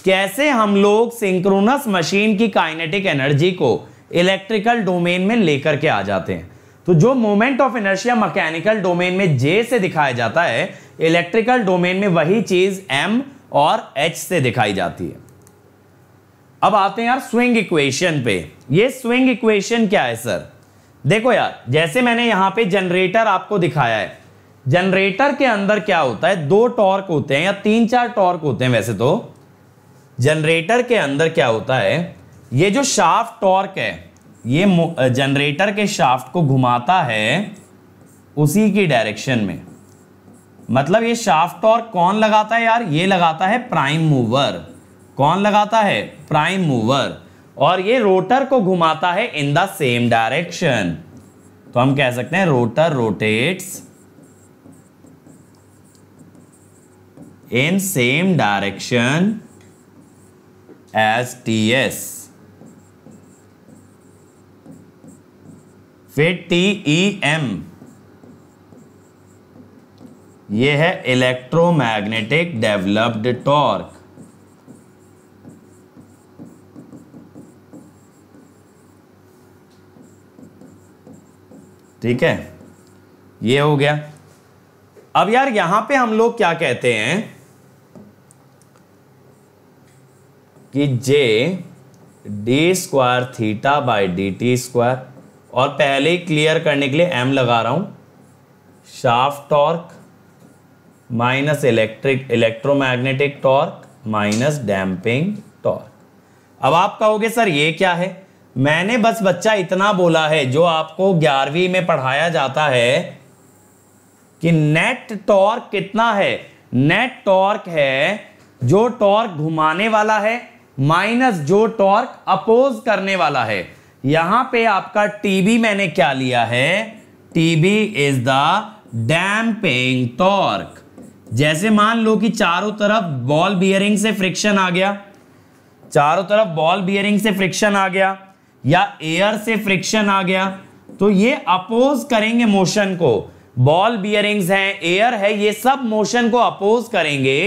कैसे हम लोग सिंक्रोनस मशीन की काइनेटिक एनर्जी को इलेक्ट्रिकल डोमेन में लेकर के आ जाते हैं तो जो moment of inertia mechanical domain में जे से दिखाया जाता है इलेक्ट्रिकल डोमेन में वही चीज एम और एच से दिखाई जाती है अब आते हैं यार स्विंग इक्वेशन पे ये स्विंग इक्वेशन क्या है सर देखो यार जैसे मैंने यहां पे जनरेटर आपको दिखाया है जनरेटर के अंदर क्या होता है दो टॉर्क होते हैं या तीन चार टॉर्क होते हैं वैसे तो जनरेटर के अंदर क्या होता है ये जो शाफ्ट टॉर्क है ये जनरेटर के शाफ्ट को घुमाता है उसी की डायरेक्शन में मतलब ये शाफ्ट टॉर्क कौन लगाता है यार ये लगाता है प्राइम मूवर कौन लगाता है प्राइम मूवर और ये रोटर को घुमाता है इन द सेम डायरेक्शन तो हम कह सकते हैं rotor rotates in same direction as TS. फिर टी ई एम ये है इलेक्ट्रोमैग्नेटिक डेवलप्ड टॉर्क ठीक है ये हो गया अब यार यहां पे हम लोग क्या कहते हैं कि J D square theta by D T square और पहले ही क्लियर करने के लिए एम लगा रहा हूँ shaft torque minus electric electromagnetic torque minus damping torque अब आप कहोगे सर ये क्या है मैंने बस बच्चा इतना बोला है जो आपको ग्यारहवीं में पढ़ाया जाता है कि नेट टॉर्क कितना है नेट टॉर्क है जो टॉर्क घुमाने वाला है माइनस जो टॉर्क अपोज करने वाला है यहां पे आपका टीबी मैंने क्या लिया है TB is the damping torque जैसे मान लो कि चारों तरफ बॉल बियरिंग से फ्रिक्शन आ गया चारों तरफ बॉल बियरिंग से फ्रिक्शन आ गया या एयर से फ्रिक्शन आ गया तो ये अपोज करेंगे मोशन को बॉल बियरिंग्स हैं एयर है ये सब मोशन को अपोज करेंगे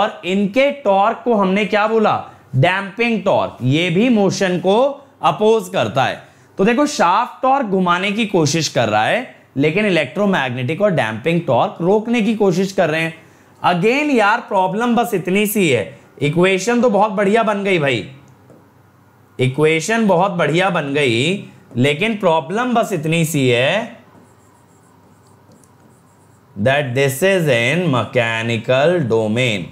और इनके टॉर्क को हमने क्या बोला डैम्पिंग टॉर्क ये भी मोशन को अपोज करता है तो देखो शाफ्ट टॉर्क घुमाने की कोशिश कर रहा है लेकिन इलेक्ट्रोमैग्नेटिक और डैम्पिंग टॉर्क रोकने की कोशिश कर रहे हैं अगेन यार प्रॉब्लम बस इतनी सी है इक्वेशन तो बहुत बढ़िया बन गई भाई इक्वेशन बहुत बढ़िया बन गई लेकिन प्रॉब्लम बस इतनी सी है that this is an mechanical domain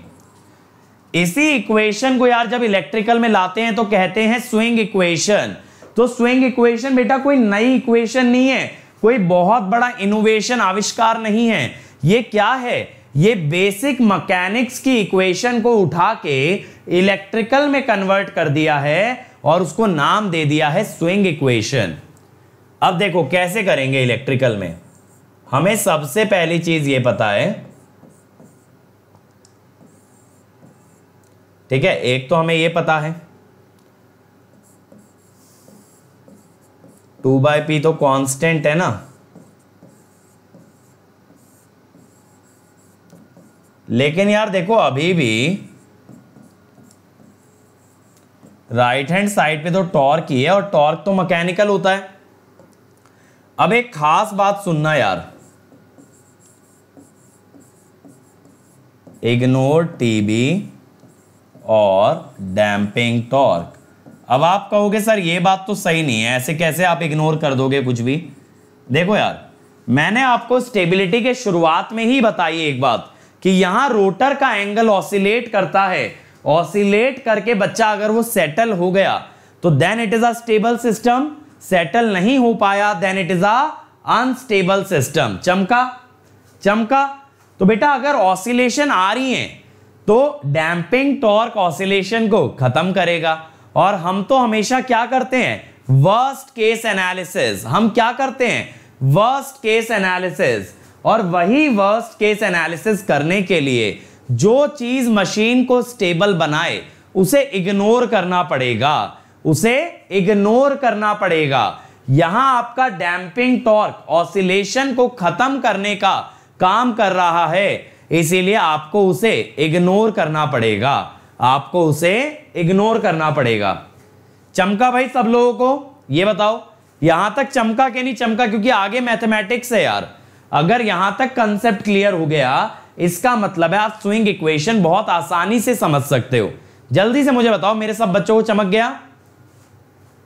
इसी इक्वेशन को यार जब इलेक्ट्रिकल में लाते हैं तो कहते हैं स्विंग इक्वेशन तो स्विंग इक्वेशन बेटा कोई नई इक्वेशन नहीं है कोई बहुत बड़ा इनोवेशन आविष्कार नहीं है ये क्या है ये बेसिक मकैनिक्स की इक्वेशन को उठा के इलेक्ट्रिकल में कन्वर्ट कर दिया है और उसको नाम दे दिया है स्विंग इक्वेशन अब देखो कैसे करेंगे इलेक्ट्रिकल में हमें सबसे पहली चीज ये पता है ठीक है एक तो हमें ये पता है टू बाई पी तो कांस्टेंट है ना लेकिन यार देखो अभी भी राइट हैंड साइड पे तो टॉर्क ही है और टॉर्क तो मैकेनिकल होता है अब एक खास बात सुनना यार इग्नोर टीबी और डैम्पिंग टॉर्क अब आप कहोगे सर ये बात तो सही नहीं है ऐसे कैसे आप इग्नोर कर दोगे कुछ भी देखो यार मैंने आपको स्टेबिलिटी के शुरुआत में ही बताई एक बात कि यहां रोटर का एंगल ऑसिलेट करता है ऑसिलेट करके बच्चा अगर वो सेटल हो गया तो then it is a stable system settle नहीं हो पाया then it is unstable system चमका चमका तो बेटा अगर ऑसिलेशन आ रही है तो डैम्पिंग टॉर्क ऑसिलेशन को खत्म करेगा और हम तो हमेशा क्या करते हैं वर्स्ट केस एनालिसिस हम क्या करते हैं वर्स्ट केस एनालिसिस और वही वर्स्ट केस एनालिसिस करने के लिए जो चीज मशीन को स्टेबल बनाए उसे इग्नोर करना पड़ेगा उसे इग्नोर करना पड़ेगा यहां आपका डैम्पिंग टॉर्क ऑसिलेशन को खत्म करने का काम कर रहा है इसीलिए आपको उसे इग्नोर करना पड़ेगा आपको उसे इग्नोर करना पड़ेगा चमका भाई सब लोगों को ये बताओ यहां तक चमका के नहीं चमका क्योंकि आगे मैथमेटिक्स है यार अगर यहां तक कंसेप्ट क्लियर हो गया इसका मतलब है आप स्विंग इक्वेशन बहुत आसानी से समझ सकते हो जल्दी से मुझे बताओ मेरे सब बच्चों को चमक गया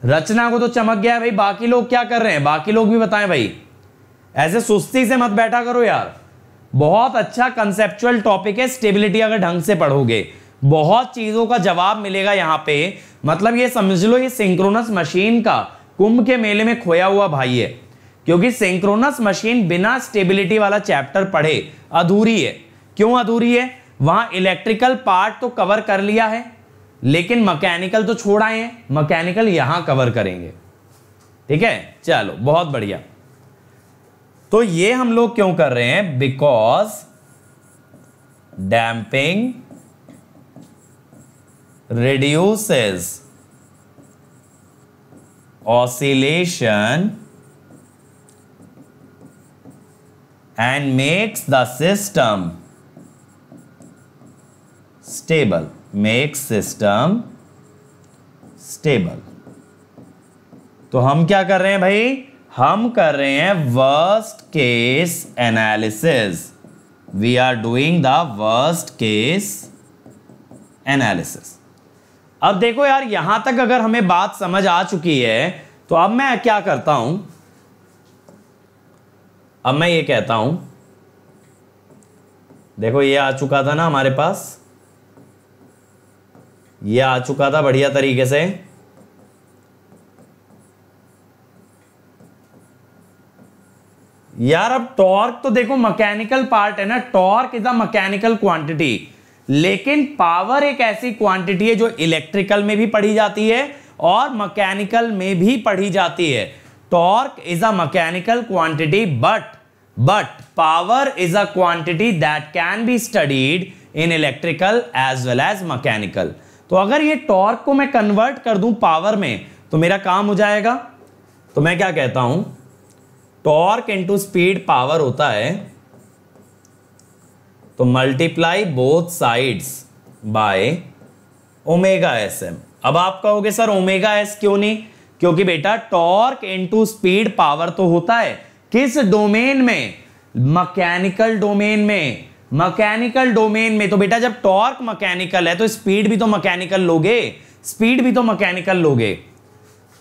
रचना को तो चमक गया भाई बाकी लोग क्या कर रहे हैं बाकी लोग भी बताएं भाई ऐसे सुस्ती से मत बैठा करो यार बहुत अच्छा कंसेप्चुअल टॉपिक है स्टेबिलिटी अगर ढंग से पढ़ोगे बहुत चीज़ों का जवाब मिलेगा यहाँ पे मतलब ये समझ लो ये सिंक्रोनस मशीन का कुंभ के मेले में खोया हुआ भाई है क्योंकि सिंक्रोनस मशीन बिना स्टेबिलिटी वाला चैप्टर पढ़े अधूरी है क्यों अधूरी है वहां इलेक्ट्रिकल पार्ट तो कवर कर लिया है लेकिन मैकेनिकल तो छोड़ आए हैं मैकेनिकल यहां कवर करेंगे ठीक है चलो बहुत बढ़िया तो ये हम लोग क्यों कर रहे हैं because damping reduces oscillation and makes the system stable makes system stable तो हम क्या कर रहे हैं भाई हम कर रहे हैं worst case analysis we are doing the worst case analysis अब देखो यार यहां तक अगर हमें बात समझ आ चुकी है तो अब मैं क्या करता हूं अब मैं ये कहता हूं देखो ये आ चुका था ना हमारे पास ये आ चुका था बढ़िया तरीके से यार अब टॉर्क तो देखो मैकेनिकल पार्ट है ना torque is a mechanical quantity लेकिन पावर एक ऐसी क्वांटिटी है जो इलेक्ट्रिकल में भी पढ़ी जाती है और मैकेनिकल में भी पढ़ी जाती है torque is a mechanical quantity but but power is a quantity that can be studied in electrical as well as mechanical तो अगर ये टॉर्क को मैं कन्वर्ट कर दूं पावर में तो मेरा काम हो जाएगा तो मैं क्या कहता हूं टॉर्क इंटू स्पीड पावर होता है तो multiply both sides by omega S M अब आप कहोगे सर ओमेगा एस क्यों नहीं क्योंकि बेटा टॉर्क इंटू स्पीड पावर तो होता है किस डोमेन में मैकेनिकल डोमेन में मैकेनिकल डोमेन में तो बेटा जब टॉर्क मैकेनिकल है तो स्पीड भी तो मैकेनिकल लोगे स्पीड भी तो मैकेनिकल लोगे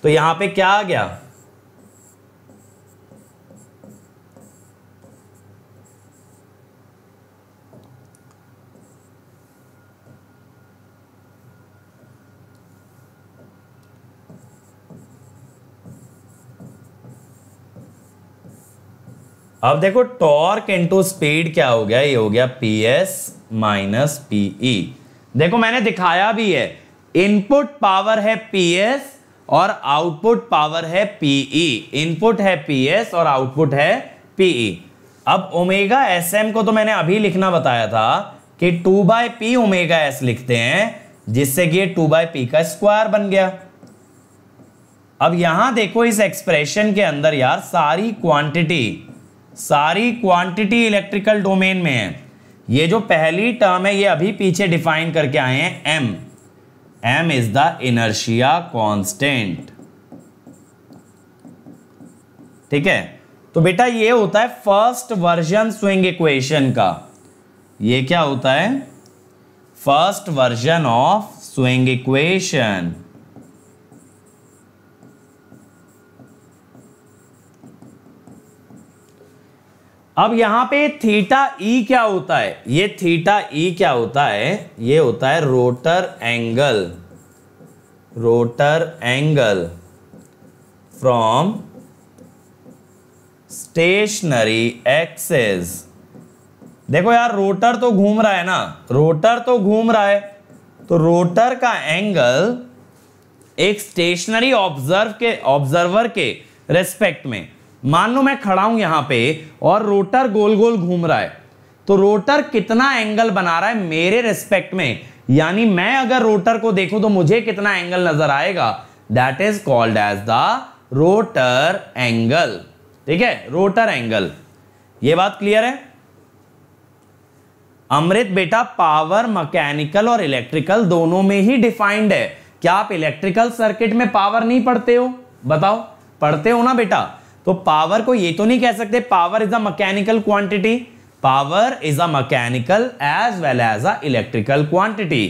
तो यहां पे क्या आ गया अब देखो टॉर्क इंटू स्पीड क्या हो गया ये हो गया P S minus P E देखो मैंने दिखाया भी है इनपुट पावर है पी एस और आउटपुट पावर है पीई इनपुट है पी एस और आउटपुट है पीई अब ओमेगा एस एम को तो मैंने अभी लिखना बताया था कि two by P omega S लिखते हैं जिससे कि ये टू बाय पी का स्क्वायर बन गया अब यहां देखो इस एक्सप्रेशन के अंदर यार सारी क्वांटिटी सारी क्वांटिटी इलेक्ट्रिकल डोमेन में है ये जो पहली टर्म है ये अभी पीछे डिफाइन करके आए हैं M M is the inertia constant ठीक है तो बेटा ये होता है फर्स्ट वर्जन स्विंग इक्वेशन का ये क्या होता है first version of swing equation अब यहां पे थीटा ई e क्या होता है ये थीटा ई e क्या होता है ये होता है rotor angle rotor angle from stationary axis देखो यार रोटर तो घूम रहा है ना रोटर तो घूम रहा है तो रोटर का एंगल एक स्टेशनरी ऑब्जर्व के ऑब्जर्वर के रेस्पेक्ट में मान लो मैं खड़ा हूं यहां पे और रोटर गोल गोल घूम रहा है तो रोटर कितना एंगल बना रहा है मेरे रिस्पेक्ट में यानी मैं अगर रोटर को देखूं तो मुझे कितना एंगल नजर आएगा that is called as the rotor angle ठीक है रोटर एंगल ये बात क्लियर है अमृत बेटा पावर मैकेनिकल और इलेक्ट्रिकल दोनों में ही डिफाइंड है क्या आप इलेक्ट्रिकल सर्किट में पावर नहीं पढ़ते हो बताओ पढ़ते हो ना बेटा तो पावर को ये तो नहीं कह सकते power is a mechanical quantity power is a mechanical as well as a electrical quantity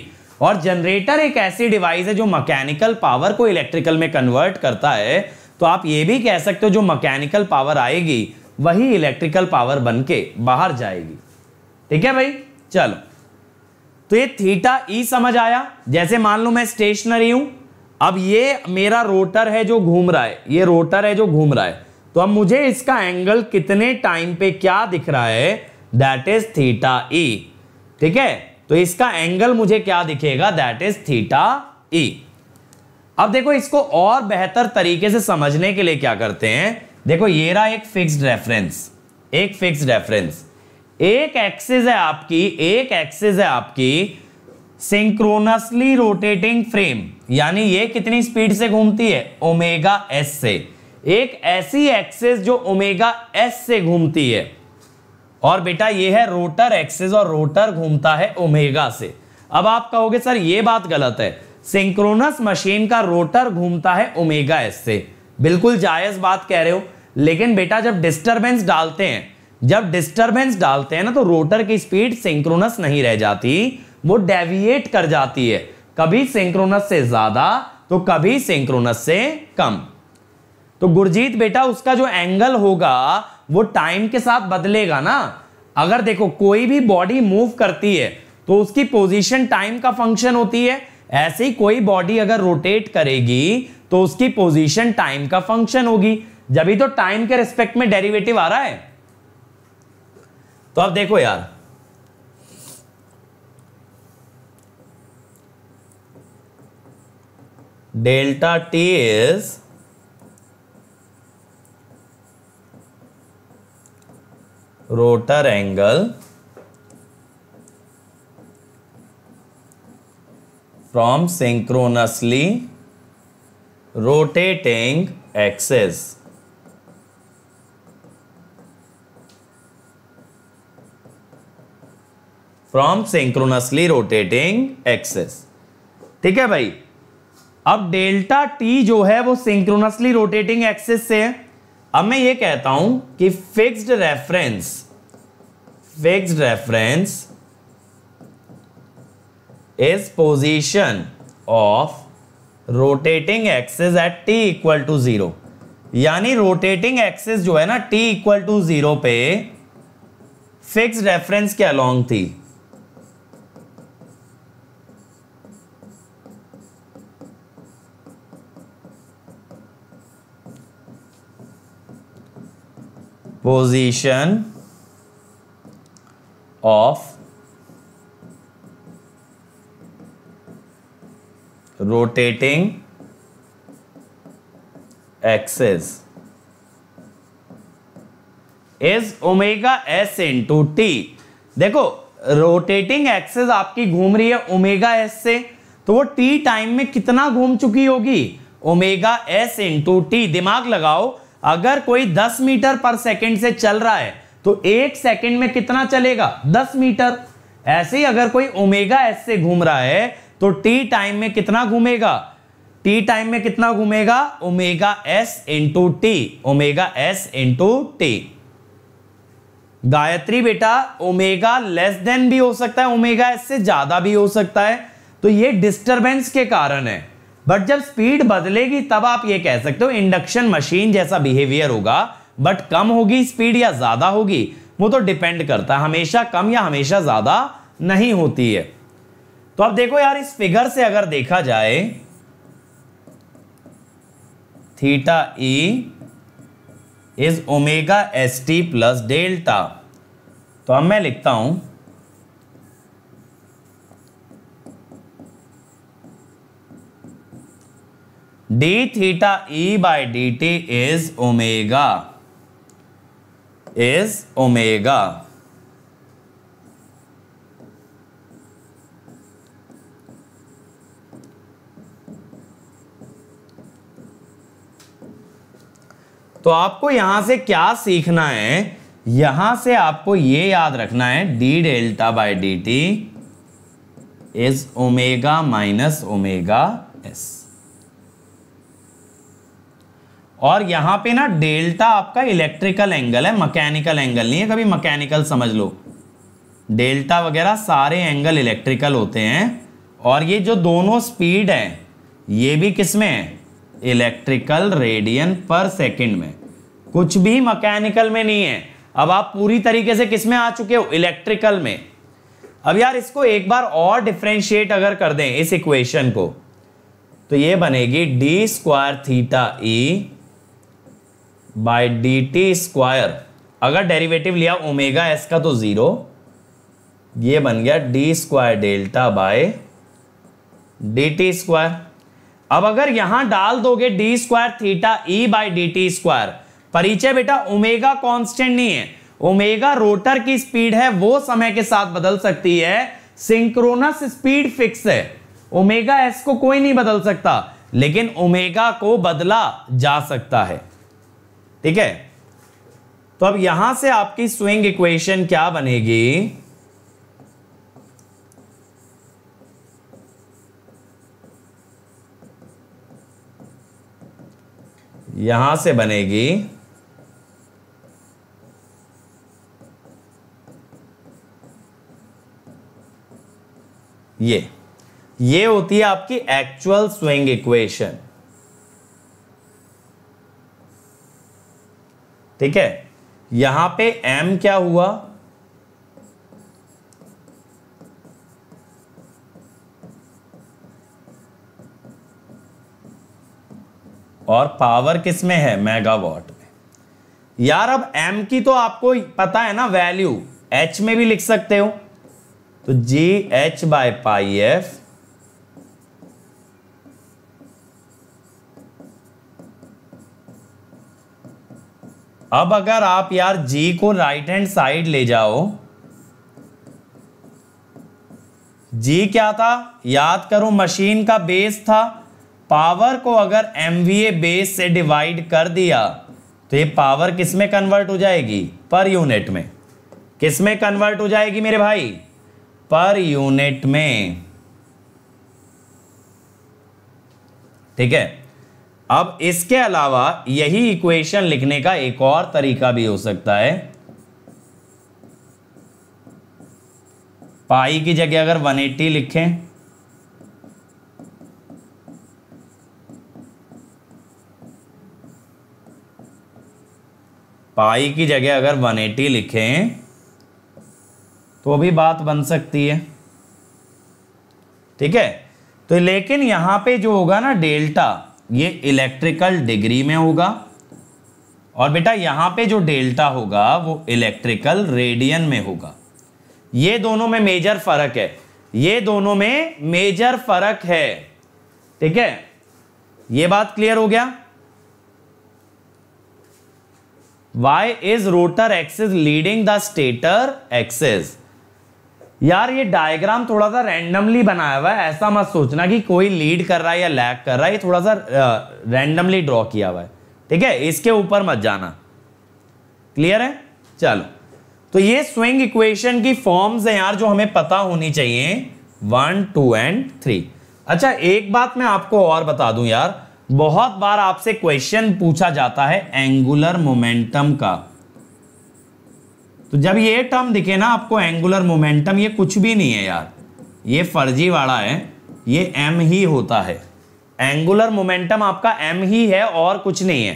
और जनरेटर एक ऐसी डिवाइस है जो मैकेनिकल पावर को इलेक्ट्रिकल में कन्वर्ट करता है तो आप ये भी कह सकते हो जो मैकेनिकल पावर आएगी वही इलेक्ट्रिकल पावर बन के बाहर जाएगी ठीक है भाई चलो तो ये थीटा ई e समझ आया जैसे मान लो मैं स्टेशनरी हूं अब ये मेरा रोटर है जो घूम रहा है ये रोटर है जो घूम रहा है तो अब मुझे इसका एंगल कितने टाइम पे क्या दिख रहा है दैट इज थीटा ई ठीक है तो इसका एंगल मुझे क्या दिखेगा दैट इज थीटा ई अब देखो इसको और बेहतर तरीके से समझने के लिए क्या करते हैं देखो ये रहा एक फिक्स रेफरेंस एक फिक्स रेफरेंस एक एक्सिस है आपकी एक एक्सिस है आपकी सिंक्रोनसली रोटेटिंग फ्रेम यानी ये कितनी स्पीड से घूमती है ओमेगा एस से एक ऐसी एक्सेस जो ओमेगा एस से घूमती है और बेटा ये है रोटर एक्सेस और रोटर घूमता है ओमेगा से अब आप कहोगे सर ये बात गलत है सिंक्रोनस मशीन का रोटर घूमता है ओमेगा एस से बिल्कुल जायज बात कह रहे हो लेकिन बेटा जब डिस्टरबेंस डालते हैं जब डिस्टरबेंस डालते हैं ना तो रोटर की स्पीड सिंक्रोनस नहीं रह जाती वो डेविएट कर जाती है कभी सिंक्रोनस से ज्यादा तो कभी सिंक्रोनस से कम तो गुरजीत बेटा उसका जो एंगल होगा वो टाइम के साथ बदलेगा ना अगर देखो कोई भी बॉडी मूव करती है तो उसकी पोजीशन टाइम का फंक्शन होती है ऐसे ही कोई बॉडी अगर रोटेट करेगी तो उसकी पोजीशन टाइम का फंक्शन होगी जब ही तो टाइम के रिस्पेक्ट में डेरिवेटिव आ रहा है तो अब देखो यार delta T is rotor angle from synchronously rotating axis from synchronously rotating axis ठीक है भाई अब डेल्टा टी जो है वो सिंक्रोनसली रोटेटिंग एक्सेस से है अब मैं ये कहता हूं कि fixed reference fixed reference is position of rotating axis at T equal to zero यानी रोटेटिंग एक्सेस जो है ना टी इक्वल टू जीरो पे फिक्स रेफरेंस के अलॉन्ग थी position of rotating axis is omega s into t देखो rotating axis आपकी घूम रही है ओमेगा एस से तो वो टी टाइम में कितना घूम चुकी होगी ओमेगा एस इंटू टी दिमाग लगाओ अगर कोई 10 मीटर पर सेकंड से चल रहा है तो एक सेकंड में कितना चलेगा दस मीटर ऐसे ही अगर कोई ओमेगा एस से घूम रहा है तो टी टाइम में कितना घूमेगा टी टाइम में कितना घूमेगा omega S into T omega S into T Gayatri बेटा ओमेगा लेस देन भी हो सकता है ओमेगा एस से ज्यादा भी हो सकता है तो ये डिस्टरबेंस के कारण है बट जब स्पीड बदलेगी तब आप ये कह सकते हो इंडक्शन मशीन जैसा बिहेवियर होगा बट कम होगी स्पीड या ज़्यादा होगी वो तो डिपेंड करता है हमेशा कम या हमेशा ज़्यादा नहीं होती है तो अब देखो यार इस फिगर से अगर देखा जाए theta E is omega S T plus delta तो अब मैं लिखता हूं D theta E by D T is omega is omega. तो आपको यहां से क्या सीखना है यहां से आपको यह याद रखना है d delta by D T is omega minus omega S और यहाँ पे ना डेल्टा आपका इलेक्ट्रिकल एंगल है मैकेनिकल एंगल नहीं है कभी मैकेनिकल समझ लो डेल्टा वगैरह सारे एंगल इलेक्ट्रिकल होते हैं और ये जो दोनों स्पीड है ये भी किस में है इलेक्ट्रिकल रेडियन पर सेकेंड में कुछ भी मकैनिकल में नहीं है अब आप पूरी तरीके से किस में आ चुके हो इलेक्ट्रिकल में अब यार इसको एक बार और डिफ्रेंशिएट अगर कर दें इस इक्वेशन को तो ये बनेगी D square theta E by D T square अगर डेरिवेटिव लिया ओमेगा एस का तो ज़ीरो ये बन गया D square delta by D T square अब अगर यहां डाल दोगे D square theta E by D T square परिचय बेटा ओमेगा कांस्टेंट नहीं है ओमेगा रोटर की स्पीड है वो समय के साथ बदल सकती है सिंक्रोनस स्पीड फिक्स है ओमेगा एस को कोई नहीं बदल सकता लेकिन ओमेगा को बदला जा सकता है ठीक है तो अब यहां से आपकी स्विंग इक्वेशन क्या बनेगी यहां से बनेगी ये ये होती है आपकी एक्चुअल स्विंग इक्वेशन ठीक है यहां पे m क्या हुआ और पावर किस में है मेगावाट में यार अब m की तो आपको पता है ना वैल्यू h में भी लिख सकते हो तो G H by pi F अब अगर आप यार जी को राइट हैंड साइड ले जाओ जी क्या था याद करो मशीन का बेस था पावर को अगर एम बेस से डिवाइड कर दिया तो ये पावर किस में कन्वर्ट हो जाएगी पर यूनिट में किस में कन्वर्ट हो जाएगी मेरे भाई पर यूनिट में ठीक है अब इसके अलावा यही इक्वेशन लिखने का एक और तरीका भी हो सकता है पाई की जगह अगर 180 लिखें पाई की जगह अगर 180 लिखें तो भी बात बन सकती है ठीक है तो लेकिन यहां पे जो होगा ना डेल्टा ये इलेक्ट्रिकल डिग्री में होगा और बेटा यहां पे जो डेल्टा होगा वो इलेक्ट्रिकल रेडियन में होगा ये दोनों में मेजर फर्क है ये दोनों में मेजर फर्क है ठीक है ये बात क्लियर हो गया why is rotor axis leading the stator axis यार ये डायग्राम थोड़ा सा रैंडमली बनाया हुआ है ऐसा मत सोचना कि कोई लीड कर रहा है या लैग कर रहा है ये थोड़ा सा रैंडमली ड्रॉ किया हुआ है ठीक है इसके ऊपर मत जाना क्लियर है चलो तो ये स्विंग इक्वेशन की फॉर्म्स है यार जो हमें पता होनी चाहिए वन टू एंड थ्री अच्छा एक बात मैं आपको और बता दूं यार बहुत बार आपसे क्वेश्चन पूछा जाता है एंगुलर मोमेंटम का तो जब ये टर्म दिखे ना आपको एंगुलर मोमेंटम ये कुछ भी नहीं है यार ये फर्जी वाला है ये एम ही होता है एंगुलर मोमेंटम आपका एम ही है और कुछ नहीं है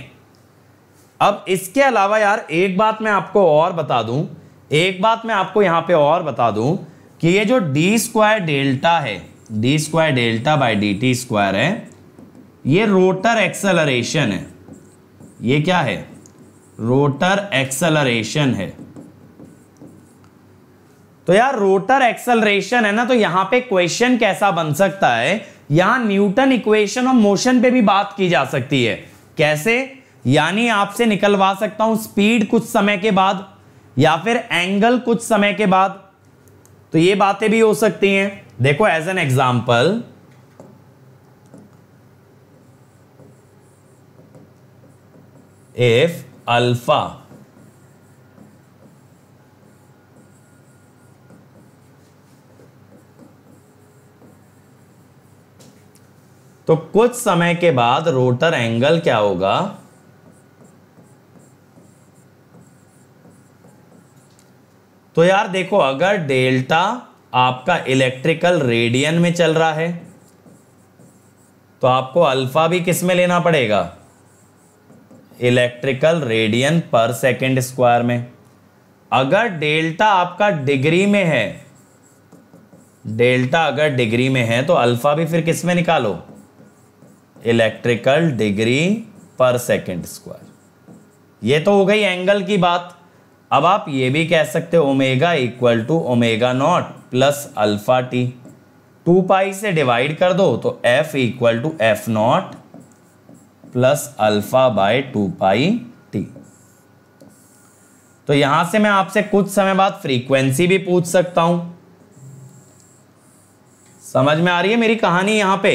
अब इसके अलावा यार एक बात मैं आपको और बता दूं एक बात मैं आपको यहाँ पे और बता दूं कि ये जो डी स्क्वायर डेल्टा है D square delta by D T square है ये रोटर एक्सेलरेशन है ये क्या है रोटर एक्सेलरेशन है तो यार रोटर एक्सलरेशन है ना तो यहाँ पे क्वेश्चन कैसा बन सकता है यहां न्यूटन इक्वेशन ऑफ मोशन पे भी बात की जा सकती है कैसे यानी आपसे निकलवा सकता हूं स्पीड कुछ समय के बाद या फिर एंगल कुछ समय के बाद तो ये बातें भी हो सकती हैं देखो as an example if alpha तो कुछ समय के बाद रोटर एंगल क्या होगा तो यार देखो अगर डेल्टा आपका इलेक्ट्रिकल रेडियन में चल रहा है तो आपको अल्फा भी किस में लेना पड़ेगा इलेक्ट्रिकल रेडियन पर सेकेंड स्क्वायर में अगर डेल्टा आपका डिग्री में है डेल्टा अगर डिग्री में है तो अल्फा भी फिर किस में निकालो electrical degree per second square ये तो हो गई एंगल की बात अब आप ये भी कह सकते हो omega equal to omega not plus alpha T two pi से डिवाइड कर दो तो F equal to F not plus alpha by two pi T तो यहां से मैं आपसे कुछ समय बाद फ्रीक्वेंसी भी पूछ सकता हूं समझ में आ रही है मेरी कहानी यहां पे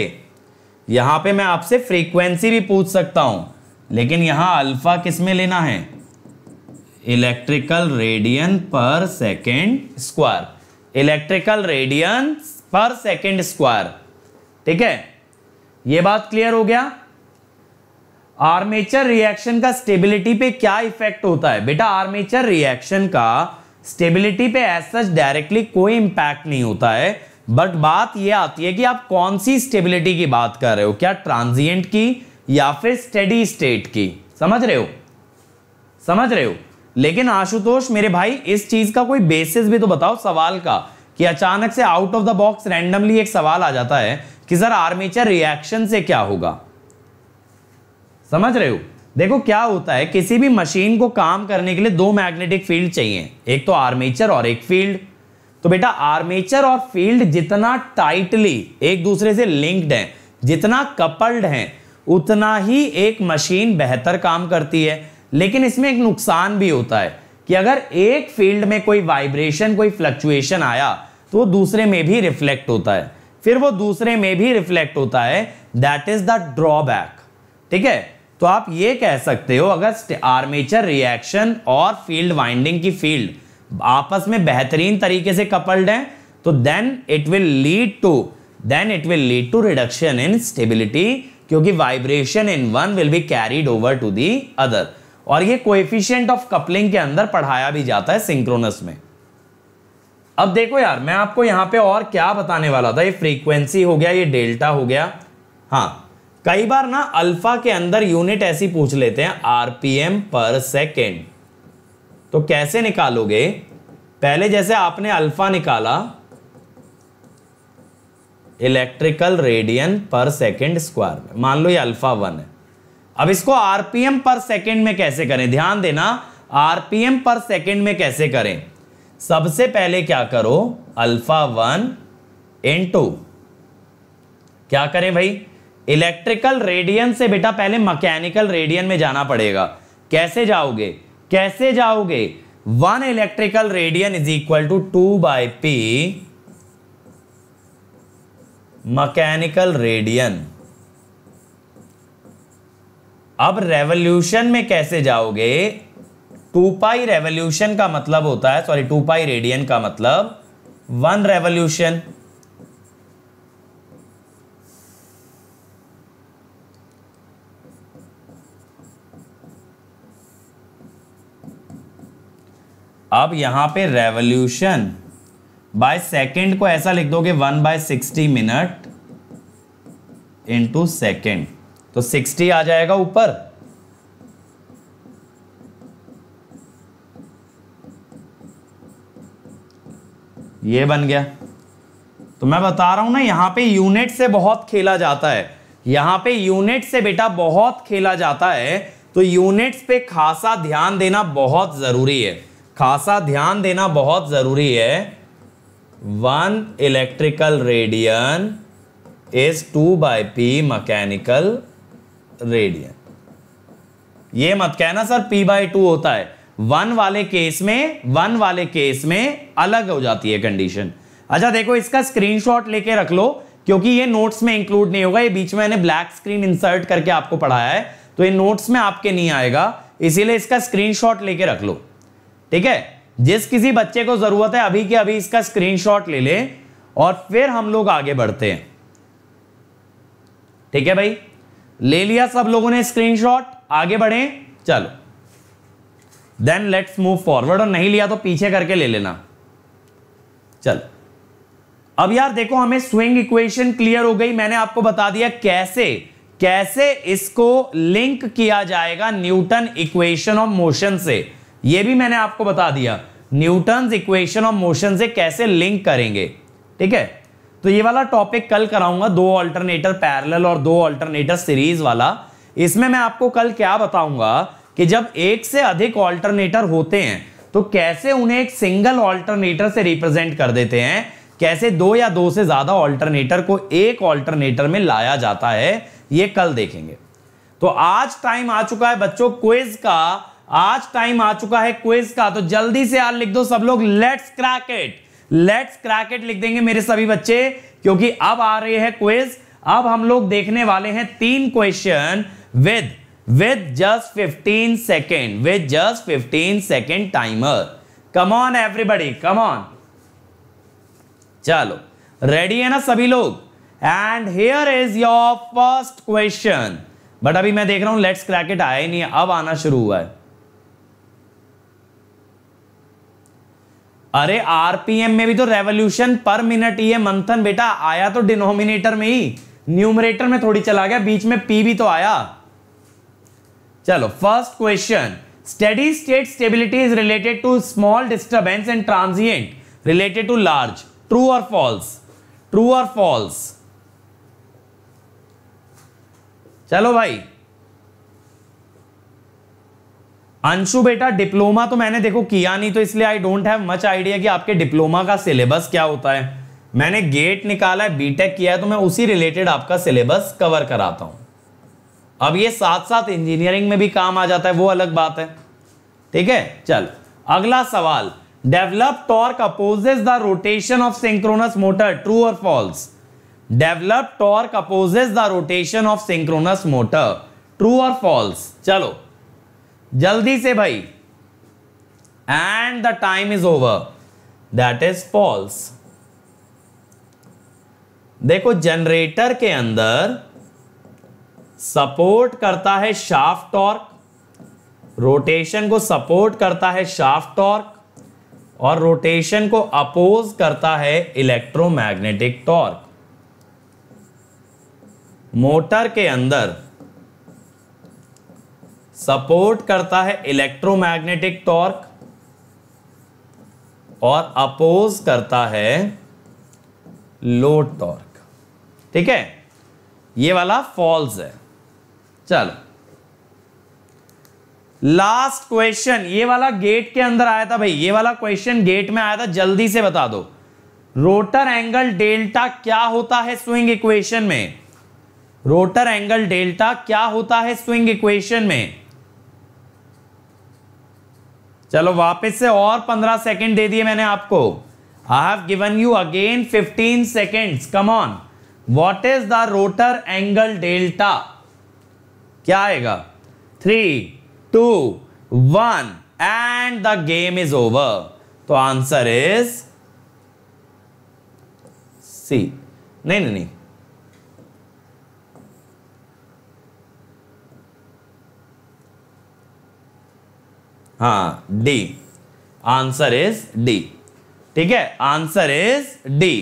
यहाँ पे मैं आपसे फ्रीक्वेंसी भी पूछ सकता हूँ लेकिन यहाँ अल्फा किस में लेना है इलेक्ट्रिकल रेडियन पर सेकेंड स्क्वायर इलेक्ट्रिकल रेडियन पर सेकेंड स्क्वायर ठीक है ये बात क्लियर हो गया आर्मेचर रिएक्शन का स्टेबिलिटी पे क्या इफेक्ट होता है बेटा आर्मेचर रिएक्शन का स्टेबिलिटी पे एज सच डायरेक्टली कोई इंपैक्ट नहीं होता है बट बात यह आती है कि आप कौन सी स्टेबिलिटी की बात कर रहे हो क्या ट्रांजिएंट की या फिर स्टेडी स्टेट की समझ रहे हो समझ रहे हो लेकिन आशुतोष मेरे भाई इस चीज का कोई बेसिस भी तो बताओ सवाल का कि अचानक से out of the box randomly एक सवाल आ जाता है कि सर आर्मीचर रिएक्शन से क्या होगा समझ रहे हो देखो क्या होता है किसी भी मशीन को काम करने के लिए दो मैग्नेटिक फील्ड चाहिए एक तो आर्मीचर और एक फील्ड तो बेटा आर्मेचर और फील्ड जितना टाइटली एक दूसरे से लिंक्ड है जितना कपल्ड है उतना ही एक मशीन बेहतर काम करती है लेकिन इसमें एक नुकसान भी होता है कि अगर एक फील्ड में कोई वाइब्रेशन कोई फ्लक्चुएशन आया तो वो दूसरे में भी रिफ्लेक्ट होता है फिर वो दूसरे में भी रिफ्लेक्ट होता है दैट इज द ड्रॉबैक ठीक है तो आप ये कह सकते हो अगर आर्मेचर रिएक्शन और फील्ड वाइंडिंग की फील्ड आपस में बेहतरीन तरीके से कपल्ड हैं तो then it will lead to then it will lead to reduction in stability क्योंकि vibration in one will be carried over to the other और ये कोएफिशिएंट ऑफ कपलिंग के अंदर पढ़ाया भी जाता है सिंक्रोनस में अब देखो यार मैं आपको यहां पे और क्या बताने वाला था ये फ्रीक्वेंसी हो गया ये डेल्टा हो गया हाँ कई बार ना अल्फा के अंदर यूनिट ऐसी पूछ लेते हैं आरपीएम पर सेकेंड तो कैसे निकालोगे पहले जैसे आपने अल्फा निकाला इलेक्ट्रिकल रेडियन पर सेकेंड स्क्वायर में मान लो ये अल्फा वन है अब इसको आरपीएम पर सेकेंड में कैसे करें ध्यान देना आरपीएम पर सेकेंड में कैसे करें सबसे पहले क्या करो अल्फा वन इन टू क्या करें भाई इलेक्ट्रिकल रेडियन से बेटा पहले मैकेनिकल रेडियन में जाना पड़ेगा कैसे जाओगे कैसे जाओगे one electrical radian is equal to two by P mechanical radian अब रेवोल्यूशन में कैसे जाओगे टू पाई रेवोल्यूशन का मतलब होता है सॉरी टू पाई रेडियन का मतलब वन रेवोल्यूशन अब यहां पे रेवोल्यूशन बाय सेकंड को ऐसा लिख दोगे one by sixty minute into second तो सिक्सटी आ जाएगा ऊपर ये बन गया तो मैं बता रहा हूं ना यहां पे यूनिट से बहुत खेला जाता है यहां पे यूनिट से बेटा बहुत खेला जाता है तो यूनिट्स पे खासा ध्यान देना बहुत जरूरी है खासा ध्यान देना बहुत ज़रूरी है one electrical radian is two by P mechanical radian ये मत कहना सर पी बाई टू होता है वन वाले केस में वन वाले केस में अलग हो जाती है कंडीशन अच्छा देखो इसका स्क्रीनशॉट लेके रख लो क्योंकि ये नोट्स में इंक्लूड नहीं होगा ये बीच में मैंने ब्लैक स्क्रीन इंसर्ट करके आपको पढ़ाया है तो ये नोट्स में आपके नहीं आएगा इसीलिए इसका स्क्रीनशॉट लेके रख लो ठीक है जिस किसी बच्चे को जरूरत है अभी के अभी इसका स्क्रीनशॉट ले ले और फिर हम लोग आगे बढ़ते हैं ठीक है भाई ले लिया सब लोगों ने स्क्रीनशॉट आगे बढ़े चलो देन लेट्स मूव फॉरवर्ड और नहीं लिया तो पीछे करके ले लेना चलो अब यार देखो हमें स्विंग इक्वेशन क्लियर हो गई मैंने आपको बता दिया कैसे कैसे इसको लिंक किया जाएगा न्यूटन इक्वेशन ऑफ मोशन से ये भी मैंने आपको बता दिया न्यूटन इक्वेशन ऑफ मोशन से कैसे लिंक करेंगे ठीक है तो ये वाला टॉपिक कल कराऊंगा दो अल्टरनेटर पैरेलल और दो ऑल्टरनेटर सीरीज वाला इसमें मैं आपको कल क्या बताऊंगा कि जब एक से अधिक ऑल्टरनेटर होते हैं तो कैसे उन्हें एक सिंगल ऑल्टरनेटर से रिप्रेजेंट कर देते हैं कैसे दो या दो से ज्यादा ऑल्टरनेटर को एक ऑल्टरनेटर में लाया जाता है ये कल देखेंगे तो आज टाइम आ चुका है बच्चों क्विज का आज टाइम आ चुका है क्विज का तो जल्दी से यार लिख दो सब लोग लेट्स क्रैकेट लेट्स क्रैकेट लिख देंगे मेरे सभी बच्चे क्योंकि अब आ रही है क्विज अब हम लोग देखने वाले हैं तीन question with with just fifteen second with just fifteen second timer come on everybody come on चलो रेडी है ना सभी लोग and here is your first question but अभी मैं देख रहा हूं लेट्स क्रैकेट आया ही नहीं अब आना शुरू हुआ है अरे आरपीएम में भी तो रेवोल्यूशन पर मिनट ये मंथन बेटा आया तो डिनोमिनेटर में ही न्यूमरेटर में थोड़ी चला गया बीच में पी भी तो आया चलो first question steady state stability is related to small disturbance and transient related to large true और फॉल्स ट्रू और फॉल्स चलो भाई अंशु बेटा डिप्लोमा तो मैंने देखो किया नहीं तो इसलिए I don't have much idea कि आपके डिप्लोमा का सिलेबस क्या होता है मैंने गेट निकाला है बीटेक किया है तो मैं उसी रिलेटेड आपका सिलेबस कवर कराता हूं अब ये साथ साथ इंजीनियरिंग में भी काम आ जाता है वो अलग बात है ठीक है चल अगला सवाल develop torque opposes the rotation of synchronous motor true और false develop torque opposes the rotation of synchronous motor true और फॉल्स चलो जल्दी से भाई and the time is over that is false देखो जनरेटर के अंदर सपोर्ट करता है शाफ्ट टॉर्क रोटेशन को सपोर्ट करता है शाफ्ट टॉर्क और रोटेशन को अपोज करता है इलेक्ट्रोमैग्नेटिक टॉर्क मोटर के अंदर सपोर्ट करता है इलेक्ट्रोमैग्नेटिक टॉर्क और अपोज करता है लोड टॉर्क ठीक है ये वाला फॉल्स है चलो लास्ट क्वेश्चन ये वाला गेट के अंदर आया था भाई ये वाला क्वेश्चन गेट में आया था जल्दी से बता दो रोटर एंगल डेल्टा क्या होता है स्विंग इक्वेशन में रोटर एंगल डेल्टा क्या होता है स्विंग इक्वेशन में चलो वापस से और पंद्रह सेकेंड दे दिए मैंने आपको I have given you again fifteen second come on what is the rotor angle delta क्या आएगा three two one and the game is over तो आंसर इज सी नहीं नहीं नहीं हाँ डी आंसर इज डी ठीक है आंसर इज डी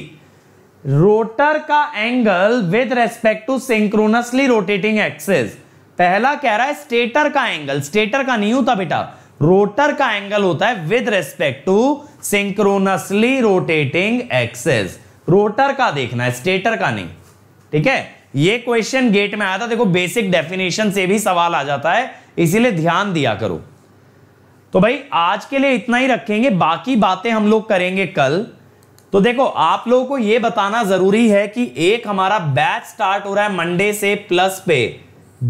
रोटर का angle with respect to synchronously rotating axis पहला कह रहा है स्टेटर का एंगल स्टेटर का नहीं होता बेटा रोटर का एंगल होता है with respect to synchronously rotating axis rotor का देखना है स्टेटर का नहीं ठीक है ये क्वेश्चन गेट में आया था देखो बेसिक डेफिनेशन से भी सवाल आ जाता है इसीलिए ध्यान दिया करो तो भाई आज के लिए इतना ही रखेंगे बाकी बातें हम लोग करेंगे कल तो देखो आप लोगों को यह बताना जरूरी है कि एक हमारा बैच स्टार्ट हो रहा है मंडे से प्लस पे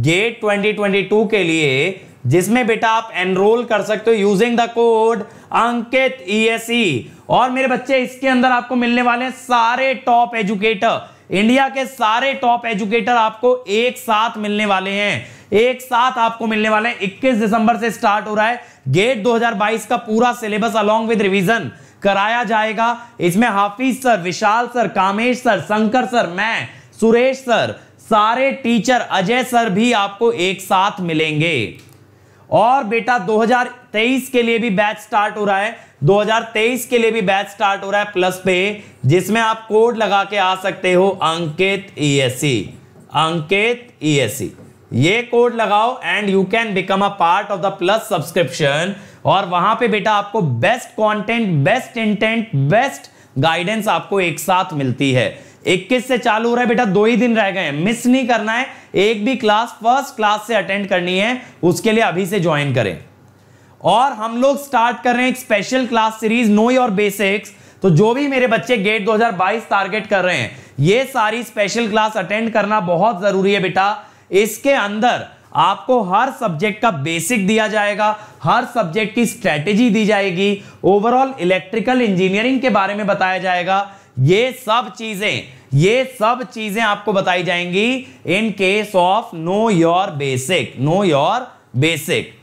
गेट 2022 के लिए जिसमें बेटा आप एनरोल कर सकते हो using the code Ankit ESE e e। और मेरे बच्चे इसके अंदर आपको मिलने वाले हैं सारे टॉप एजुकेटर इंडिया के सारे टॉप एजुकेटर आपको एक साथ मिलने वाले हैं एक साथ आपको मिलने वाले हैं 21 दिसंबर से स्टार्ट हो रहा है गेट 2022 का पूरा सिलेबस अलोंग विद रिवीजन कराया जाएगा इसमें Hafiz sir Vishal sir Kamesh sir Shankar sir मैं सुरेश सर सारे टीचर अजय सर भी आपको एक साथ मिलेंगे और बेटा 2023 के लिए भी बैच स्टार्ट हो रहा है 2023 के लिए भी बैच स्टार्ट हो रहा है प्लस पे जिसमें आप कोड लगा के आ सकते हो Ankit E e Ankit E e ये कोड लगाओ and you can become a part of the plus subscription और वहां पे बेटा आपको best content best intent best guidance आपको एक साथ मिलती है 21 से चालू हो रहा है बेटा दो ही दिन रह गए हैं मिस नहीं करना है एक भी क्लास फर्स्ट क्लास से अटेंड करनी है उसके लिए अभी से ज्वाइन करें और हम लोग स्टार्ट कर रहे हैं एक special class series know your basics तो जो भी मेरे बच्चे गेट 2022 टारगेट कर रहे हैं ये सारी स्पेशल क्लास अटेंड करना बहुत जरूरी है बेटा इसके अंदर आपको हर सब्जेक्ट का बेसिक दिया जाएगा हर सब्जेक्ट की स्ट्रेटेजी दी जाएगी ओवरऑल इलेक्ट्रिकल इंजीनियरिंग के बारे में बताया जाएगा ये सब चीजें ये सब चीजें आपको बताई जाएंगी in case of know your basic know your basic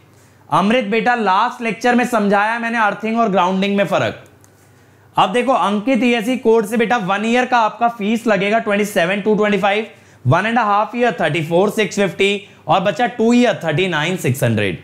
Amrit बेटा लास्ट लेक्चर में समझाया मैंने अर्थिंग और ग्राउंडिंग में फर्क अब देखो Ankit ESC e court e से बेटा वन ईयर का आपका फीस लगेगा twenty seven two twenty five one and half year thirty four six fifty और बचा two year thirty nine six hundred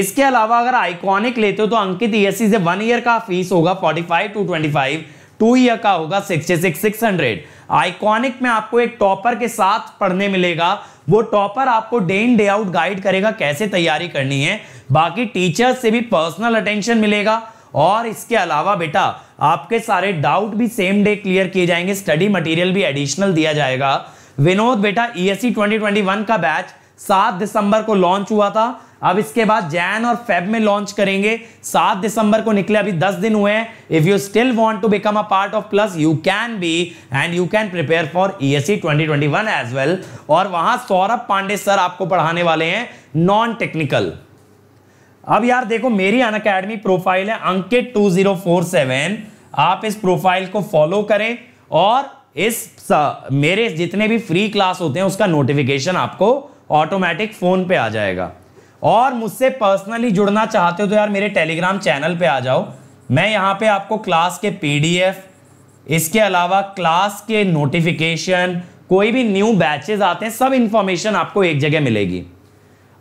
इसके अलावा अगर आइकॉनिक लेते हो तो अंकित ईएससी e से वन ईयर का फीस होगा forty five two twenty five two year का होगा sixty six six hundred iconic में आपको एक टॉपर के साथ पढ़ने मिलेगा वो टॉपर आपको day in day out guide करेगा कैसे तैयारी करनी है बाकी टीचर्स से भी पर्सनल अटेंशन मिलेगा और इसके अलावा बेटा आपके सारे डाउट भी सेम डे क्लियर किए जाएंगे स्टडी मटेरियल भी एडिशनल दिया जाएगा विनोद बेटा ईएससी e 2021 का बैच 7 दिसंबर को लॉन्च हुआ था अब इसके बाद जैन और फेब में लॉन्च करेंगे 7 दिसंबर को निकले अभी 10 दिन हुए हैं if you still want to become a part of plus you can be and you can prepare for ESC 2021 as well और वहां सौरभ पांडे सर आपको पढ़ाने वाले हैं नॉन टेक्निकल अब यार देखो मेरी अन अकेडमी प्रोफाइल है अंकित टू आप इस प्रोफाइल को फॉलो करें और इस मेरे जितने भी फ्री क्लास होते हैं उसका नोटिफिकेशन आपको ऑटोमेटिक फ़ोन पे आ जाएगा और मुझसे पर्सनली जुड़ना चाहते हो तो यार मेरे टेलीग्राम चैनल पे आ जाओ मैं यहाँ पे आपको क्लास के पीडीएफ इसके अलावा क्लास के नोटिफिकेशन कोई भी न्यू बैचेस आते हैं सब इंफॉर्मेशन आपको एक जगह मिलेगी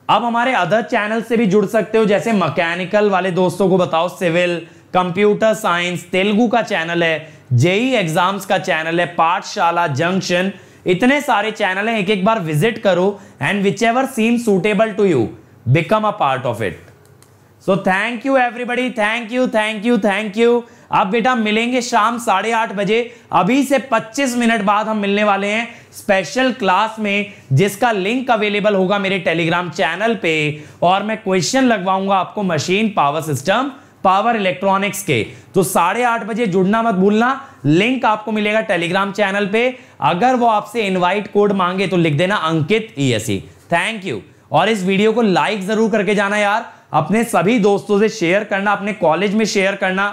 अब हमारे अदर चैनल से भी जुड़ सकते हो जैसे मकैनिकल वाले दोस्तों को बताओ सिविल कंप्यूटर साइंस तेलुगु का चैनल है जेई एग्जाम्स का चैनल है पाठशाला जंक्शन इतने सारे चैनल हैं एक एक बार विजिट करो and whichever seem suitable to you become a part of it so thank you everybody thank you thank you thank you अब बेटा मिलेंगे शाम साढ़े आठ बजे अभी से 25 मिनट बाद हम मिलने वाले हैं स्पेशल क्लास में जिसका लिंक अवेलेबल होगा मेरे टेलीग्राम चैनल पे और मैं क्वेश्चन लगवाऊंगा आपको machine power system power electronics के तो साढ़े आठ बजे जुड़ना मत भूलना लिंक आपको मिलेगा टेलीग्राम चैनल पे अगर वो आपसे इनवाइट कोड मांगे तो लिख देना अंकित ईएसई थैंक यू और इस वीडियो को लाइक जरूर करके जाना यार अपने सभी दोस्तों से शेयर करना अपने कॉलेज में शेयर करना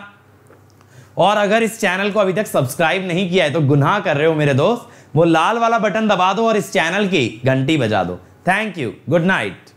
और अगर इस चैनल को अभी तक सब्सक्राइब नहीं किया है तो गुनाह कर रहे हो मेरे दोस्त वो लाल वाला बटन दबा दो और इस चैनल की घंटी बजा दो थैंक यू गुड नाइट